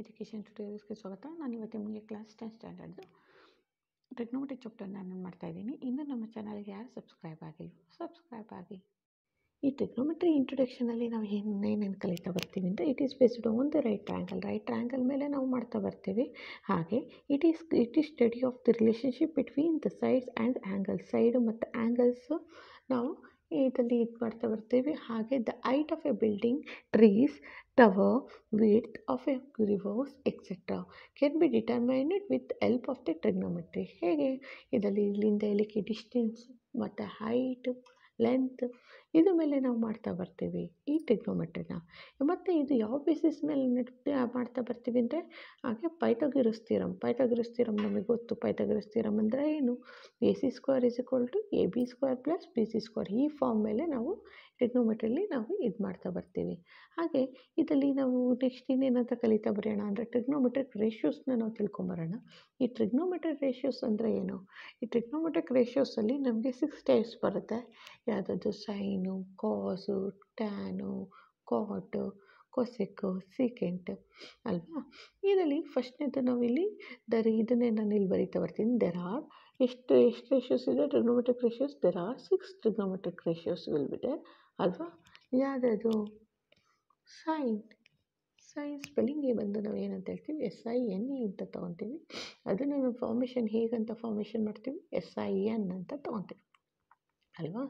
Education ಟ್ಯೂಟೋರಿಯಲ್ಸ್ಗೆ ಸ್ವಾಗತ ನಾನು ಇವತ್ತು ನಿಮಗೆ ಕ್ಲಾಸ್ ಟೆನ್ ಸ್ಟ್ಯಾಂಡರ್ಡ್ದು ಟ್ರಿಗ್ನೋಮೆಟ್ರಿಕ್ ಚಾಪ್ಟರ್ ನಾನು ಮಾಡ್ತಾ ಇದ್ದೀನಿ ಇನ್ನು ನಮ್ಮ ಚಾನಲ್ಗೆ ಯಾರು ಸಬ್ಸ್ಕ್ರೈಬ್ ಆಗಿಲ್ಲ ಸಬ್ಸ್ಕ್ರೈಬ್ ಆಗಿ ಈ ಟ್ರಿಗ್ನೋಮೆಟ್ರಿ ಇಂಟ್ರೊಡಕ್ಷನಲ್ಲಿ ನಾವು ಏನೇನು ಕಲಿತಾ ಬರ್ತೀವಿ ಅಂದರೆ it is based on the right triangle right triangle ಮೇಲೆ ನಾವು ಮಾಡ್ತಾ ಬರ್ತೀವಿ ಹಾಗೆ it is it is study of the relationship between the sides and angles side ಮತ್ತು ಆ್ಯಂಗಲ್ಸು ನಾವು ಇದರಲ್ಲಿ ಇದು ಮಾಡ್ತಾ ಬರ್ತೀವಿ ಹಾಗೆ the height of a building trees tower width of a rivers etcetera can be determined with help of the trigonometry ಹೇಗೆ ಇದರಲ್ಲಿ ಇಲ್ಲಿಂದ ಇಲ್ಲಿಗೆ ಡಿಸ್ಟೆನ್ಸ್ ಮತ್ತು ಹೈಟ್ ಲೆಂತ್ ಇದು ಮೇಲೆ ನಾವು ಮಾಡ್ತಾ ಬರ್ತೀವಿ ಈ ಟ್ರಿಗ್ನೋಮೆಟ್ರಿನ ಮತ್ತು ಇದು ಯಾವ ಬೇಸಿಸ್ ಮೇಲೆ ನೆಟ್ ಮಾಡ್ತಾ ಬರ್ತೀವಿ ಅಂದರೆ ಹಾಗೆ ಪೈಥಾಗೋರಸ್ ಥಿಯರಮ್ ಪೈಥಾಗೋರಸ್ ನಮಗೆ ಗೊತ್ತು ಪೈಥಾಗೋರಸ್ ಅಂದರೆ ಏನು A C square is equal to A B square plus B C square ಈ ಫಾರ್ಮ್ ಮೇಲೆ ನಾವು ಟ್ರಿಗ್ನೋಮೆಟ್ರಿಲಿ ನಾವು ಇದು ಮಾಡ್ತಾ ಬರ್ತೀವಿ ಹಾಗೆ ಇದರಲ್ಲಿ ನಾವು ನೆಕ್ಸ್ಟ್ ಇನ್ನೇನಂತ ಕಲಿತಾ ಬರೆಯೋಣ ಅಂದರೆ ಟ್ರಿಗ್ನೋಮೆಟ್ರಿಕ್ ರೇಷಿಯೋಸ್ನ ನಾವು ತಿಳ್ಕೊಂಬರೋಣ ಈ ಟ್ರಿಗ್ನೋಮೆಟ್ರಿಕ್ ರೇಷಿಯೋಸ್ ಅಂದರೆ ಏನು ಈ ಟ್ರಿಗ್ನೋಮೆಟ್ರಿಕ್ ರೇಷಿಯೋಸಲ್ಲಿ ನಮಗೆ ಸಿಕ್ಸ್ ಟೈಪ್ಸ್ ಬರುತ್ತೆ ಯಾವುದಾದ್ರು ಸೈನು ಕಾಸು ಟ್ಯಾನು ಕಾಟು ಕೊಸೆಕು ಸೀಕೆಂಟ್ ಅಲ್ವಾ ಇದರಲ್ಲಿ ಫಸ್ಟ್ನೇದು ನಾವಿಲ್ಲಿ ದರಿ ಇದನ್ನೇ ನಾನು ಇಲ್ಲಿ ಬರೀತಾ ಬರ್ತೀನಿ ದೆರ್ ಆರ್ ಎಷ್ಟು ಎಷ್ಟು ರೇಷಿಯೋಸ್ ಇದೆ trigonometric ratios there are six trigonometric ratios ಇಲ್ಬಿಟ್ಟೆ ಅಲ್ವಾ ಯಾವುದದು ಸೈನ್ ಸೈನ್ ಸ್ಪೆಲ್ಲಿಂಗೇ ಬಂದು ನಾವು ಏನಂತ ಹೇಳ್ತೀವಿ ಎಸ್ ಐ ಎನ್ ಇ ಅಂತ ತೊಗೊತೀವಿ ಅದನ್ನು ನಾವು ಫಾರ್ಮೇಷನ್ ಹೇಗಂತ ಫಾರ್ಮೇಷನ್ ಮಾಡ್ತೀವಿ ಎಸ್ ಐ ಎನ್ ಅಂತ ತೊಗೊತೀವಿ ಅಲ್ವಾ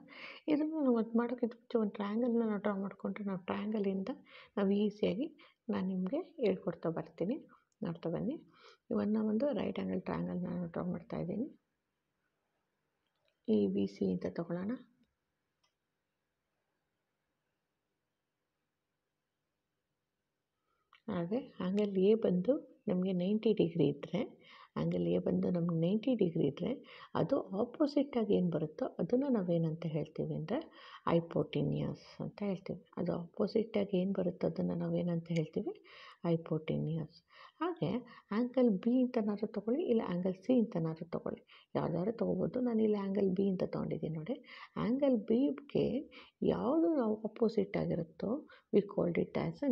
ಇದನ್ನು ನಾವು ಅದು ಮಾಡೋಕ್ಕಿಂತ ಮುಂಚೆ ಒಂದು ಟ್ರಯಾಂಗಲನ್ನ ನಾವು ಡ್ರಾ ಮಾಡಿಕೊಂಡ್ರೆ ನಾವು ಟ್ರಯಾಂಗಲಿಂದ ನಾವು ಈಸಿಯಾಗಿ ನಾನು ನಿಮಗೆ ಹೇಳ್ಕೊಡ್ತಾ ಬರ್ತೀನಿ ನೋಡ್ತಾ ಬನ್ನಿ ಇವನ್ನ ಒಂದು ರೈಟ್ ಆ್ಯಂಗಲ್ ಟ್ರಯಾಂಗಲ್ ನಾನು ಡ್ರಾ ಮಾಡ್ತಾ ಇದ್ದೀನಿ ಈ ಬಿ ಸಿ ಅಂತ ತಗೊಳ್ಳೋಣ ಹಾಗೆ ಆ್ಯಂಗಲ್ ಎ ಬಂದು ನಮಗೆ ನೈಂಟಿ ಡಿಗ್ರಿ ಇದ್ದರೆ ಆ್ಯಂಗಲ್ ಎ ಬಂದು ನಮ್ಗೆ ನೈಂಟಿ ಡಿಗ್ರಿ ಇದ್ದರೆ ಅದು ಆಪೋಸಿಟ್ಟಾಗಿ ಏನು ಬರುತ್ತೋ ಅದನ್ನು ನಾವೇನಂತ ಹೇಳ್ತೀವಿ ಅಂದರೆ ಐಪೋಟಿನಿಯಸ್ ಅಂತ ಹೇಳ್ತೀವಿ ಅದು ಆಪೋಸಿಟ್ಟಾಗಿ ಏನು ಬರುತ್ತೋ ಅದನ್ನು ನಾವೇನಂತ ಹೇಳ್ತೀವಿ ಐಪೋಟಿನಿಯಸ್ ಹಾಗೆ ಆ್ಯಂಗಲ್ ಬಿ ಇಂತನಾದ್ರು ತೊಗೊಳ್ಳಿ ಇಲ್ಲ ಆ್ಯಂಗಲ್ ಸಿ ಇಂತನಾದ್ರು ತೊಗೊಳ್ಳಿ ಯಾವ್ದಾದ್ರು ತೊಗೋಬೋದು ನಾನು ಇಲ್ಲಿ ಆ್ಯಂಗಲ್ ಬಿ ಅಂತ ತೊಗೊಂಡಿದ್ದೀನಿ ನೋಡಿ ಆ್ಯಂಗಲ್ ಬಿಗೆ ಯಾವುದು ನಾವು ಅಪೋಸಿಟ್ ಆಗಿರುತ್ತೋ ವಿ ಕಾಲ್ಡ್ ಇಟ್ ಆ್ಯಸ್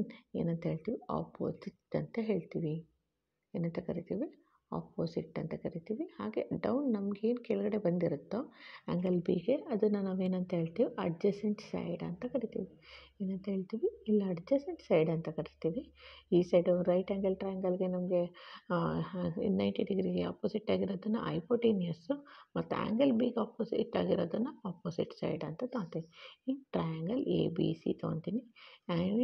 ಏನಂತ ಹೇಳ್ತೀವಿ ಆಪೋಸಿಟ್ ಅಂತ ಹೇಳ್ತೀವಿ ಏನಂತ ಕರಿತೀವಿ ಆಪೋಸಿಟ್ ಅಂತ ಕರಿತೀವಿ ಹಾಗೆ ಡೌನ್ ನಮಗೇನು ಕೆಳಗಡೆ ಬಂದಿರುತ್ತೋ ಆ್ಯಂಗಲ್ ಬಿಗೆ ಅದನ್ನು ನಾವೇನಂತ ಹೇಳ್ತೀವಿ ಅಡ್ಜಸೆಂಟ್ ಸೈಡ್ ಅಂತ ಕರಿತೀವಿ ಏನಂತ ಹೇಳ್ತೀವಿ ಇಲ್ಲ ಅಡ್ಜಸೆಂಟ್ ಸೈಡ್ ಅಂತ ಕರಿತೀವಿ ಈ ಸೈಡು ರೈಟ್ ಆ್ಯಂಗಲ್ ಟ್ರಯಾಂಗಲ್ಗೆ ನಮಗೆ ನೈಂಟಿ ಡಿಗ್ರಿಗೆ ಆಪೋಸಿಟ್ ಆಗಿರೋದನ್ನು ಐಪೋಟೀನಿಯಸ್ಸು ಮತ್ತು ಆ್ಯಂಗಲ್ ಬಿಗೆ ಆಪೋಸಿಟ್ ಆಗಿರೋದನ್ನು ಆಪೋಸಿಟ್ ಸೈಡ್ ಅಂತ ತಗೊತೀವಿ in triangle A B C ತೊಗೊತೀನಿ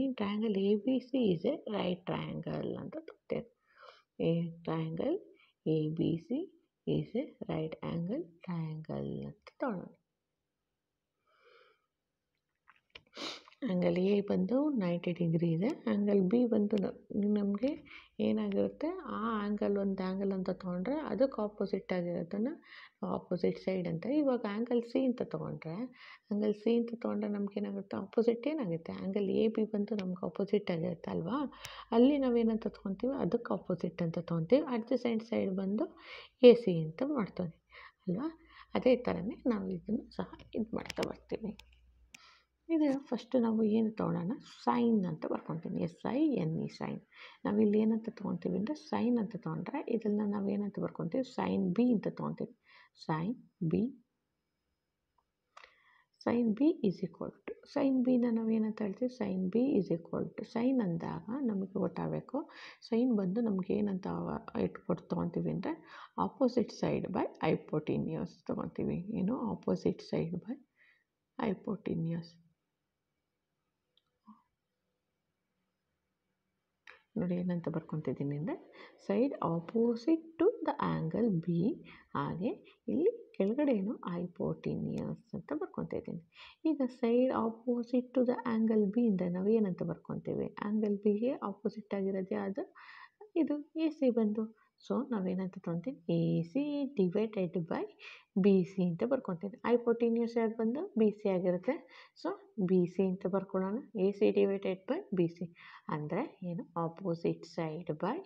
in triangle A B C is a right triangle ಅಂತ ತೊಗೊತೇವೆ ಈ triangle A B C is a right angle triangle ಅಂತ ತಗೊಳ್ಳೋಣ ಆ್ಯಂಗಲ್ ಎ ಬಂದು ನೈಂಟಿ ಡಿಗ್ರಿ ಇದೆ ಆ್ಯಂಗಲ್ ಬಿ ಬಂದು ನಮಗೆ ಏನಾಗಿರುತ್ತೆ ಆ ಆ್ಯಂಗಲ್ ಒಂದು ಆ್ಯಂಗಲ್ ಅಂತ ತೊಗೊಂಡ್ರೆ ಅದಕ್ಕೆ ಆಪೋಸಿಟ್ ಆಗಿರೋದನ್ನು ಆಪೋಸಿಟ್ ಸೈಡ್ ಅಂತ ಇವಾಗ ಆ್ಯಂಗಲ್ ಸಿ ಅಂತ ತೊಗೊಂಡ್ರೆ ಆ್ಯಂಗಲ್ ಸಿ ಅಂತ ತೊಗೊಂಡ್ರೆ ನಮ್ಗೆ ಏನಾಗುತ್ತೆ ಆಪೋಸಿಟ್ ಏನಾಗುತ್ತೆ ಆ್ಯಂಗಲ್ ಎ ಬಿ ಬಂದು ನಮ್ಗೆ ಆಪೋಸಿಟ್ ಆಗಿರುತ್ತೆ ಅಲ್ವಾ ಅಲ್ಲಿ ನಾವೇನಂತ ತೊಗೊತೀವಿ ಅದಕ್ಕೆ ಆಪೋಸಿಟ್ ಅಂತ ತೊಗೊತೀವಿ ಅಡ್ಜಸೆಂಟ್ ಸೈಡ್ ಬಂದು ಎ ಸಿ ಅಂತ ಮಾಡ್ತೀವಿ ಅಲ್ವಾ ಅದೇ ಥರನೇ ನಾವು ಇದನ್ನು ಸಹ ಇದು ಮಾಡ್ತಾ ಬರ್ತೀವಿ ಇದು ಫಸ್ಟ್ ನಾವು ಏನು ತೊಗೊಳ್ಳೋಣ ಸೈನ್ ಅಂತ ಬರ್ಕೊತೀನಿ S I N E e sine ನಾವಿಲ್ಲಿ ಏನಂತ ತೊಗೊತೀವಿ ಅಂದರೆ ಸೈನ್ ಅಂತ ತೊಗೊಂಡ್ರೆ ಇದನ್ನು ನಾವು ಏನಂತ ಬರ್ಕೊತೀವಿ ಸೈನ್ ಬಿ ಅಂತ ತೊಗೊತೀವಿ sine B sine B is equal to sine ಬಿನ ನಾವು ಏನಂತ ಹೇಳ್ತೀವಿ sine B is equal to sine ಅಂದಾಗ ನಮಗೆ ಗೊತ್ತಾಗಬೇಕು ಸೈನ್ ಬಂದು ನಮ್ಗೆ ಏನಂತ ಇಟ್ಕೊಟ್ಟು ತೊಗೊತೀವಿ ಅಂದರೆ ಆಪೋಸಿಟ್ ಸೈಡ್ ಬೈ ಐಪೋಟಿನಿಯಸ್ ತೊಗೊತೀವಿ ಏನು ಆಪೋಸಿಟ್ ಸೈಡ್ ಬೈ ಐಪೋಟಿನಿಯಸ್ ನೋಡಿ ಏನಂತ ಬರ್ಕೊತಿದ್ದೀನಿ ಅಂದರೆ side opposite to the angle B ಹಾಗೆ ಇಲ್ಲಿ ಕೆಳಗಡೆ ಏನು ಐಪೋಟಿನಿಯಸ್ ಅಂತ ಬರ್ಕೊತಿದ್ದೀನಿ ಈಗ side opposite to the angle ಬಿಯಿಂದ ನಾವು ಏನಂತ ಬರ್ಕೊತೀವಿ ಆ್ಯಂಗಲ್ ಬಿಗೆ ಆಪೋಸಿಟ್ ಆಗಿರೋದು ಯಾವುದು ಇದು ಎ ಸಿ ಬಂದು ಸೊ ನಾವೇನಂತ A C divided by B C ಅಂತ ಬರ್ಕೊತೀವಿ ಐಪೊಟೀನಿಯಸ್ ಯಾವ್ದು ಬಂದು ಬಿ ಸಿ ಆಗಿರುತ್ತೆ ಸೊ ಬಿ ಸಿ ಅಂತ ಬರ್ಕೊಳ್ಳೋಣ A C divided by B C ಅಂದರೆ ಏನು ಆಪೋಸಿಟ್ ಸೈಡ್ ಬೈ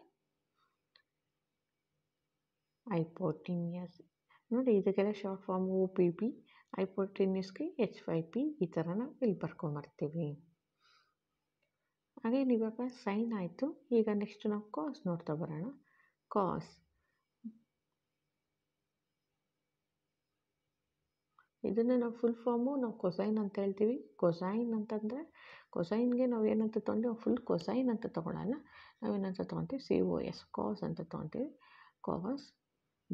ಐಪೊಟೀನಿಯಸ್ ನೋಡಿ ಇದಕ್ಕೆಲ್ಲ short form O P B ಐಪೊಟೀನಿಯಸ್ಗೆ ಎಚ್ ವೈ ಪಿ ಈ ಥರ ನಾವು ಇಲ್ಲಿ ಬರ್ಕೊಂಬರ್ತೀವಿ ಹಾಗೇನು ಇವಾಗ ಸೈನ್ ಆಯಿತು ಈಗ ನೆಕ್ಸ್ಟ್ ನಾವು ಕಾಸ್ ನೋಡ್ತಾ ಬರೋಣ ಕಾಸ್ ಇದನ್ನು ನಾವು ಫುಲ್ ಫಾರ್ಮು ನಾವು ಕೊಸೈನ್ ಅಂತ ಹೇಳ್ತೀವಿ ಕೊಸೈನ್ ಅಂತಂದರೆ ಕೊಸೈನ್ಗೆ ನಾವು ಏನಂತ ತೊಗೊಂಡು ಫುಲ್ ಕೊಸೈನ್ ಅಂತ ತೊಗೊಳಲ್ಲ ನಾವೇನಂತ ತೊಗೊತೀವಿ ಸಿ ಓ ಎಸ್ ಕಾಸ್ ಅಂತ ತೊಗೊತೀವಿ cos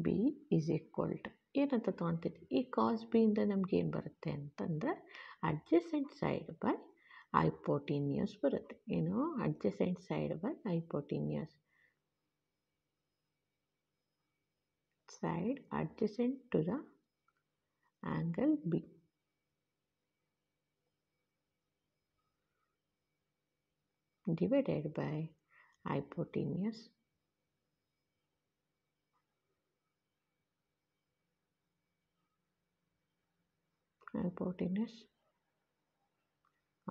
B is equal to ಏನಂತ ತೊಗೊತೀವಿ ಈ ಕಾಸ್ ಬಿಯಿಂದ ನಮ್ಗೆ ಏನು ಬರುತ್ತೆ ಅಂತಂದರೆ ಅಡ್ಜಸೆಂಟ್ ಸೈಡ್ ಬೈ ಐಪೋಟೀನಿಯಸ್ ಬರುತ್ತೆ ಏನು adjacent side by hypotenuse side adjacent to the angle B. divided by hypotenuse hypotenuse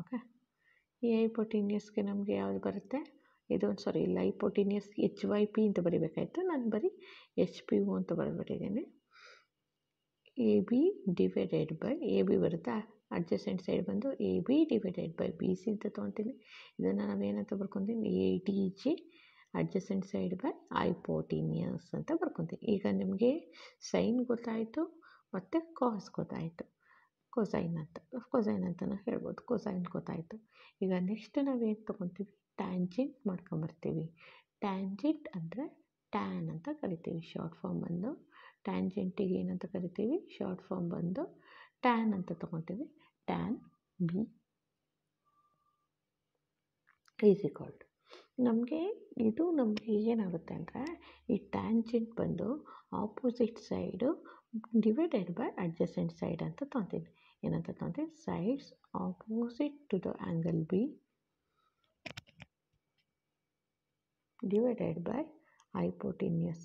okay okay ಈ ಹೈಪೋಟೀನಿಯಸ್ಗೆ ನಮಗೆ ಯಾವುದು ಬರುತ್ತೆ ಇದೊಂದು ಸಾರಿ ಲೈಪೋಟಿನಿಯಸ್ ಎಚ್ ವೈ ಪಿ ಅಂತ ಬರಿಬೇಕಾಯಿತು ನಾನು ಬರೀ ಎಚ್ ಪಿ ಯು ಅಂತ ಬರ್ಬಿಟ್ಟಿದ್ದೀನಿ A B divided by A B ಬರುತ್ತಾ ಅಡ್ಜಸ್ಟೆಂಟ್ ಸೈಡ್ ಬಂದು A B divided by B C ಅಂತ ತೊಗೊತೀನಿ ಇದನ್ನು ನಾವೇನಂತ ಏನಂತ A T G adjacent side by hypotenuse ಅಂತ ಬರ್ಕೊತೀವಿ ಈಗ ನಿಮಗೆ ಸೈನ್ ಗೊತ್ತಾಯಿತು ಮತ್ತು ಕಾಸ್ ಗೊತ್ತಾಯಿತು ಕೊಸೈನ್ ಅಂತ ಕೊಸೈನ್ ಅಂತಲೂ ಹೇಳ್ಬೋದು ಕೊಸೈನ್ ಗೊತ್ತಾಯಿತು ಈಗ ನೆಕ್ಸ್ಟ್ ನಾವೇನು ತೊಗೊತೀವಿ ಟ್ಯಾಂಜೆಂಟ್ ಮಾಡ್ಕೊಂಬರ್ತೀವಿ ಟ್ಯಾಂಜೆಂಟ್ ಅಂದರೆ ಟ್ಯಾನ್ ಅಂತ ಕರಿತೀವಿ ಶಾರ್ಟ್ ಫಾರ್ಮ್ ಬಂದು ಟ್ಯಾಂಜೆಂಟಿಗೆ ಏನಂತ ಕರಿತೀವಿ ಶಾರ್ಟ್ ಫಾರ್ಮ್ ಬಂದು ಟ್ಯಾನ್ ಅಂತ ತಗೊತೀವಿ ಟ್ಯಾನ್ ಬಿ ಕಾಲ್ಡ್ ನಮಗೆ ಇದು ನಮಗೆ ಏನಾಗುತ್ತೆ ಅಂದರೆ ಈ ಟ್ಯಾಂಜೆಂಟ್ ಬಂದು opposite side divided by adjacent side ಅಂತ ತೊಗೊತೀವಿ ಏನಂತ ತೊಗೊತೀವಿ sides opposite to the angle B divided by hypotenuse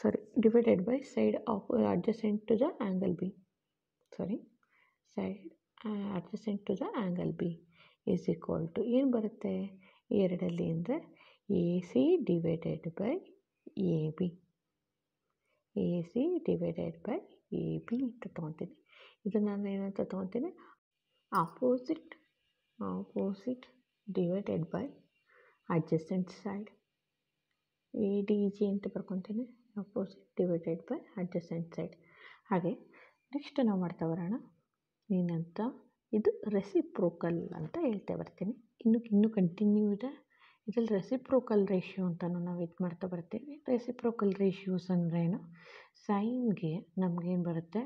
sorry divided by side of uh, adjacent to the angle b sorry side uh, adjacent to the angle b is equal to in ಬರುತ್ತೆ eradalli andre ac divided by ab ac divided by ab divided by idu B enu ತೊಗೊತೀನಿ ಇದು opposite opposite divided by adjacent side A D G ಅಂತ ಬರ್ಕೊತೀನಿ opposite divided by adjacent side ಹಾಗೆ next ನಾವು ಮಾಡ್ತಾ ಬರೋಣ ಏನಂತ ಇದು ರೆಸಿಪ್ರೋಕಲ್ ಅಂತ ಹೇಳ್ತಾ ಬರ್ತೀನಿ ಇನ್ನು ಇನ್ನೂ ಕಂಟಿನ್ಯೂ ಇದೆ ಇದರಲ್ಲಿ ರೆಸಿಪ್ರೋಕಲ್ ರೇಷಿಯೋ ಅಂತಲೂ ನಾವು ಇದು ಮಾಡ್ತಾ ಬರ್ತೀವಿ ರೆಸಿಪ್ರೋಕಲ್ ರೇಷಿಯೋಸ್ ಅಂದರೆ ಏನು ಸೈನ್ಗೆ ನಮಗೇನು ಬರುತ್ತೆ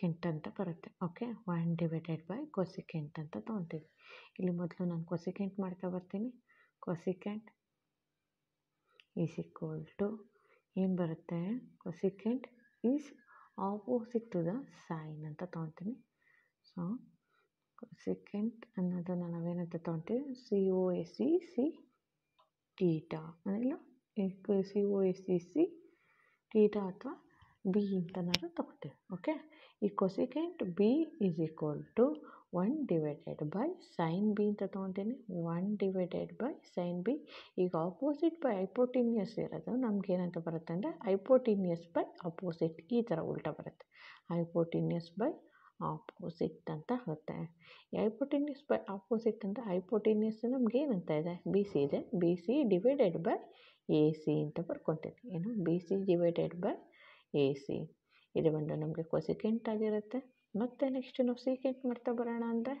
ಕೆಂಟ್ ಅಂತ ಬರುತ್ತೆ okay one divided by cosecant ಅಂತ ತೊಗೊತೀವಿ ಇಲ್ಲಿ ಮೊದಲು ನಾನು ಕೊಸಿಕೆಂಟ್ ಮಾಡ್ತಾ ಬರ್ತೀನಿ ಕೊಸಿಕೆಂಟ್ ಈಸ್ ಈಕ್ವಲ್ ಟು ಏನು ಬರುತ್ತೆ cosecant is opposite to the sine ಅಂತ ತೊಗೊತೀನಿ ಸೊ ಕೊಸಿಕೆಂಟ್ ಅನ್ನೋದನ್ನು ನಾವೇನಂತ ತೊಗೊತೀವಿ C O S C C theta ಅದೆಲ್ಲ C O S C C theta ಅಥವಾ ಬಿ ಅಂತ ನಾವು ಓಕೆ ಈ cosecant B is equal to one divided by sine B ಅಂತ ತೊಗೊತೀನಿ one divided by sine B ಈಗ ಆಪೋಸಿಟ್ ಬೈ ಐಪೋಟಿನಿಯಸ್ ಇರೋದು ನಮ್ಗೆ ಏನಂತ ಬರುತ್ತೆ ಅಂದರೆ ಐಪೋಟಿನಿಯಸ್ ಬೈ ಅಪೋಸಿಟ್ ಈ ಥರ ಉಲ್ಟ ಬರುತ್ತೆ ಐಪೋಟಿನಿಯಸ್ ಬೈ ಆಪೋಸಿಟ್ ಅಂತ ಹೋಗುತ್ತೆ ಐಪೋಟಿನಿಯಸ್ ಬೈ ಆಪೋಸಿಟ್ ಅಂದರೆ ಐಪೋಟಿನಿಯಸ್ ನಮ್ಗೆ ಏನಂತ ಇದೆ ಬಿ ಸಿ ಇದೆ B C divided by A C ಅಂತ ಬರ್ಕೊತೀನಿ ಏನು B C divided by A C ಇದು ಬಂದು ನಮಗೆ ಕೊಸಿಕೆಂಟ್ ಆಗಿರುತ್ತೆ ಮತ್ತು ನೆಕ್ಸ್ಟ್ ನಾವು ಸೀಕೆಂಟ್ ಮಾಡ್ತಾ ಬರೋಣ ಅಂದರೆ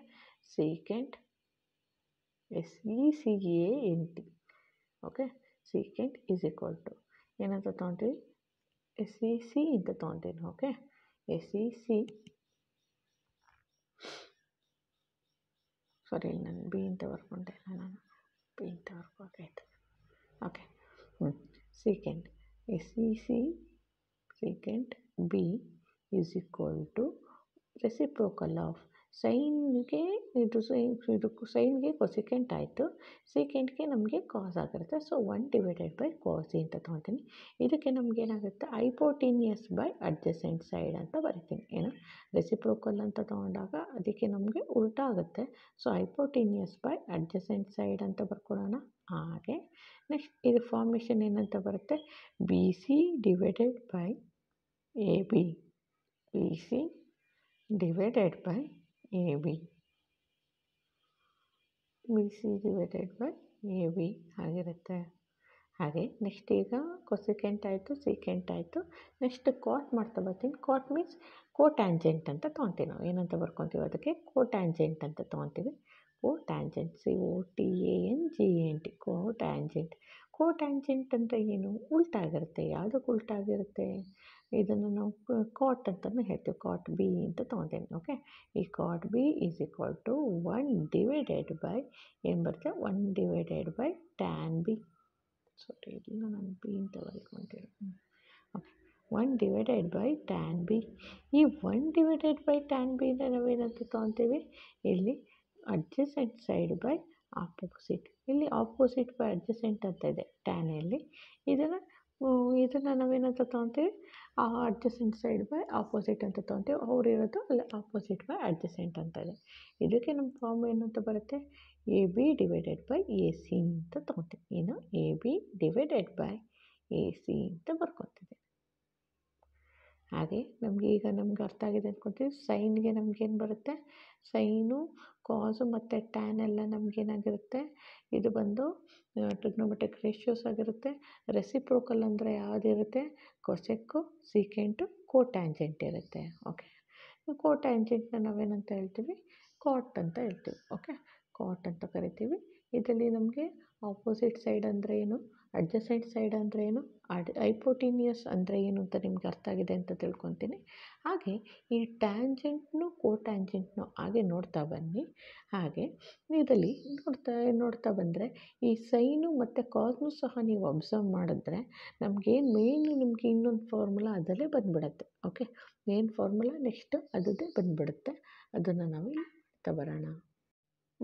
secant S E C A N T okay secant is equal to ಏನಂತ ತೊಗೊತೀವಿ ಎಸ್ ಇ ಸಿ ಅಂತ ತೊಗೊತೀನಿ okay S E C sorry ನಾನು ಬಿ ಅಂತ ಬರ್ಕೊಂಡೆ ನಾನು ಬಿ ಅಂತ ಬರ್ಕೋಬೇಕಾಯ್ತು ಓಕೆ ಹ್ಞೂ secant S E C secant B is equal to reciprocal of ಸೈನ್ಗೆ ಇದು ಸೈನ್ ಇದು ಸೈನ್ಗೆ ಕೊಸಿಕೆಂಟ್ ಆಯಿತು ಸೀಕೆಂಟ್ಗೆ ನಮಗೆ ಕಾಸ್ ಆಗಿರುತ್ತೆ so one divided by cos ಅಂತ ತೊಗೊತೀನಿ ಇದಕ್ಕೆ ನಮ್ಗೆ ಏನಾಗುತ್ತೆ ಐಪೋಟೀನಿಯಸ್ ಬೈ ಅಡ್ಜಸೆಂಟ್ ಸೈಡ್ ಅಂತ ಬರಿತೀನಿ ಏನೋ ರೆಸಿಪ್ರೋಕಲ್ ಅಂತ ತೊಗೊಂಡಾಗ ಅದಕ್ಕೆ ನಮಗೆ ಉಲ್ಟಾ ಆಗುತ್ತೆ so hypotenuse by adjacent side ಅಂತ ಬರ್ಕೊಡೋಣ ಹಾಗೆ ನೆಕ್ಸ್ಟ್ ಇದು ಫಾರ್ಮೇಷನ್ ಏನಂತ ಬರುತ್ತೆ B C divided by A B B C divided by AB. BC divided by A B ಆಗಿರುತ್ತೆ ಹಾಗೆ ನೆಕ್ಸ್ಟ್ ಈಗ ಕೊಸಿಕೆಂಟ್ ಆಯಿತು ಸೀಕೆಂಟ್ ಆಯಿತು ನೆಕ್ಸ್ಟ್ ಕಾಟ್ ಮಾಡ್ತಾ ಬರ್ತೀನಿ ಕಾಟ್ ಮೀನ್ಸ್ ಕೋಟ್ಯಾಂಜೆಂಟ್ ಅಂತ ತೊಗೊತೀವಿ ನಾವು ಏನಂತ ಬರ್ಕೊತೀವಿ ಅದಕ್ಕೆ ಕೋಟ್ಯಾಂಜೆಂಟ್ ಅಂತ ತೊಗೊತೀವಿ cotangent C O T A N G N T cotangent cotangent ಅಂದರೆ ಏನು ಉಲ್ಟಾಗಿರುತ್ತೆ ಯಾವುದಕ್ಕೆ ಉಲ್ಟಾಗಿರುತ್ತೆ ಇದನ್ನು ನಾವು ಕಾಟ್ ಅಂತಲೂ ಹೇಳ್ತೀವಿ ಕಾಟ್ ಬಿ ಅಂತ ತೊಗೊಂತೀನಿ ಓಕೆ ಈ cot B is equal to one divided by ಏನು ಬರುತ್ತೆ one divided by tan B sorry ಇಲ್ಲ ನಾನು ಬಿ ಅಂತ ಬರ್ಕೊಂತೀನಿ okay one divided by tan B ಈ one divided by tan B ಇಂದ ನಾವೇನಂತ ತೊಗೊತೀವಿ ಇಲ್ಲಿ ಅಡ್ಜಸೆಂಟ್ ಸೈಡ್ ಬೈ ಆಪೋಸಿಟ್ ಇಲ್ಲಿ ಆಪೋಸಿಟ್ ಬೈ ಅಡ್ಜಸೆಂಟ್ ಅಂತ ಇದೆ ಟ್ಯಾನಲ್ಲಿ ಇದನ್ನು ಇದನ್ನು ನಾವೇನಂತ ತೊಗೊತೀವಿ ಆ ಅಡ್ಜಸೆಂಟ್ ಸೈಡ್ ಬೈ ಆಪೋಸಿಟ್ ಅಂತ ತೊಗೊತೀವಿ ಅವ್ರು ಇರೋದು ಅಲ್ಲಿ ಆಪೋಸಿಟ್ ಬೈ ಅಡ್ಜಸೆಂಟ್ ಅಂತ ಇದೆ ಇದಕ್ಕೆ ನಮ್ಮ ಫಾರ್ಮ್ ಏನು ಅಂತ ಬರುತ್ತೆ A B divided by A C ಅಂತ ತೊಗೊತೀವಿ ಏನು A B divided by A C ಅಂತ ಬರುತ್ತೆ ಹಾಗೆ ನಮಗೆ ಈಗ ನಮ್ಗೆ ಅರ್ಥ ಆಗಿದೆ ಅಂದ್ಕೊತೀವಿ ಸೈನ್ಗೆ ನಮ್ಗೇನು ಬರುತ್ತೆ ಸೈನು ಕಾಸು ಮತ್ತು ಟ್ಯಾನ್ ಎಲ್ಲ ನಮಗೇನಾಗಿರುತ್ತೆ ಇದು ಬಂದು ಟ್ರಿಗ್ನೋಮೆಟ್ರಿಕ್ ರೇಷಿಯೋಸ್ ಆಗಿರುತ್ತೆ ರೆಸಿಪ್ರೋಕಲ್ ಅಂದರೆ ಯಾವುದಿರುತ್ತೆ ಕೊಸೆಕ್ಕು ಸೀಕೆಂಟು ಕೋಟ್ಯಾಂಜೆಂಟ್ ಇರುತ್ತೆ ಓಕೆ ಆ್ಯಂಜೆಂಟ್ನ ನಾವೇನಂತ ಹೇಳ್ತೀವಿ ಕಾಟ್ ಅಂತ ಹೇಳ್ತೀವಿ ಓಕೆ ಕಾಟ್ ಅಂತ ಕರಿತೀವಿ ಇದರಲ್ಲಿ ನಮಗೆ ಆಪೋಸಿಟ್ ಸೈಡ್ ಅಂದರೆ ಏನು ಅಡ್ಜಸೆಂಟ್ ಸೈಡ್ ಅಂದರೆ ಏನು ಅಡ್ ಐಪೋಟಿನಿಯಸ್ ಅಂದರೆ ಏನು ಅಂತ ನಿಮ್ಗೆ ಅರ್ಥ ಆಗಿದೆ ಅಂತ ತಿಳ್ಕೊತೀನಿ ಹಾಗೆ ಈ ಟ್ಯಾಂಜೆಂಟ್ನು ಕೋಟ್ಯಾಂಜೆಂಟ್ನು ಹಾಗೆ ನೋಡ್ತಾ ಬನ್ನಿ ಹಾಗೆ ಇದರಲ್ಲಿ ನೋಡ್ತಾ ನೋಡ್ತಾ ಬಂದರೆ ಈ ಸೈನು ಮತ್ತು ಕಾಸ್ನು ಸಹ ನೀವು ಅಬ್ಸರ್ವ್ ಮಾಡಿದ್ರೆ ನಮಗೇನು ಮೇನ್ ನಿಮಗೆ ಇನ್ನೊಂದು ಫಾರ್ಮುಲಾ ಅದರಲ್ಲೇ ಬಂದುಬಿಡತ್ತೆ ಓಕೆ ಏನು ಫಾರ್ಮುಲಾ ನೆಕ್ಸ್ಟ್ ಅದದೇ ಬಂದುಬಿಡುತ್ತೆ ಅದನ್ನು ನಾವು ಇಲ್ಲಿ ಬರೋಣ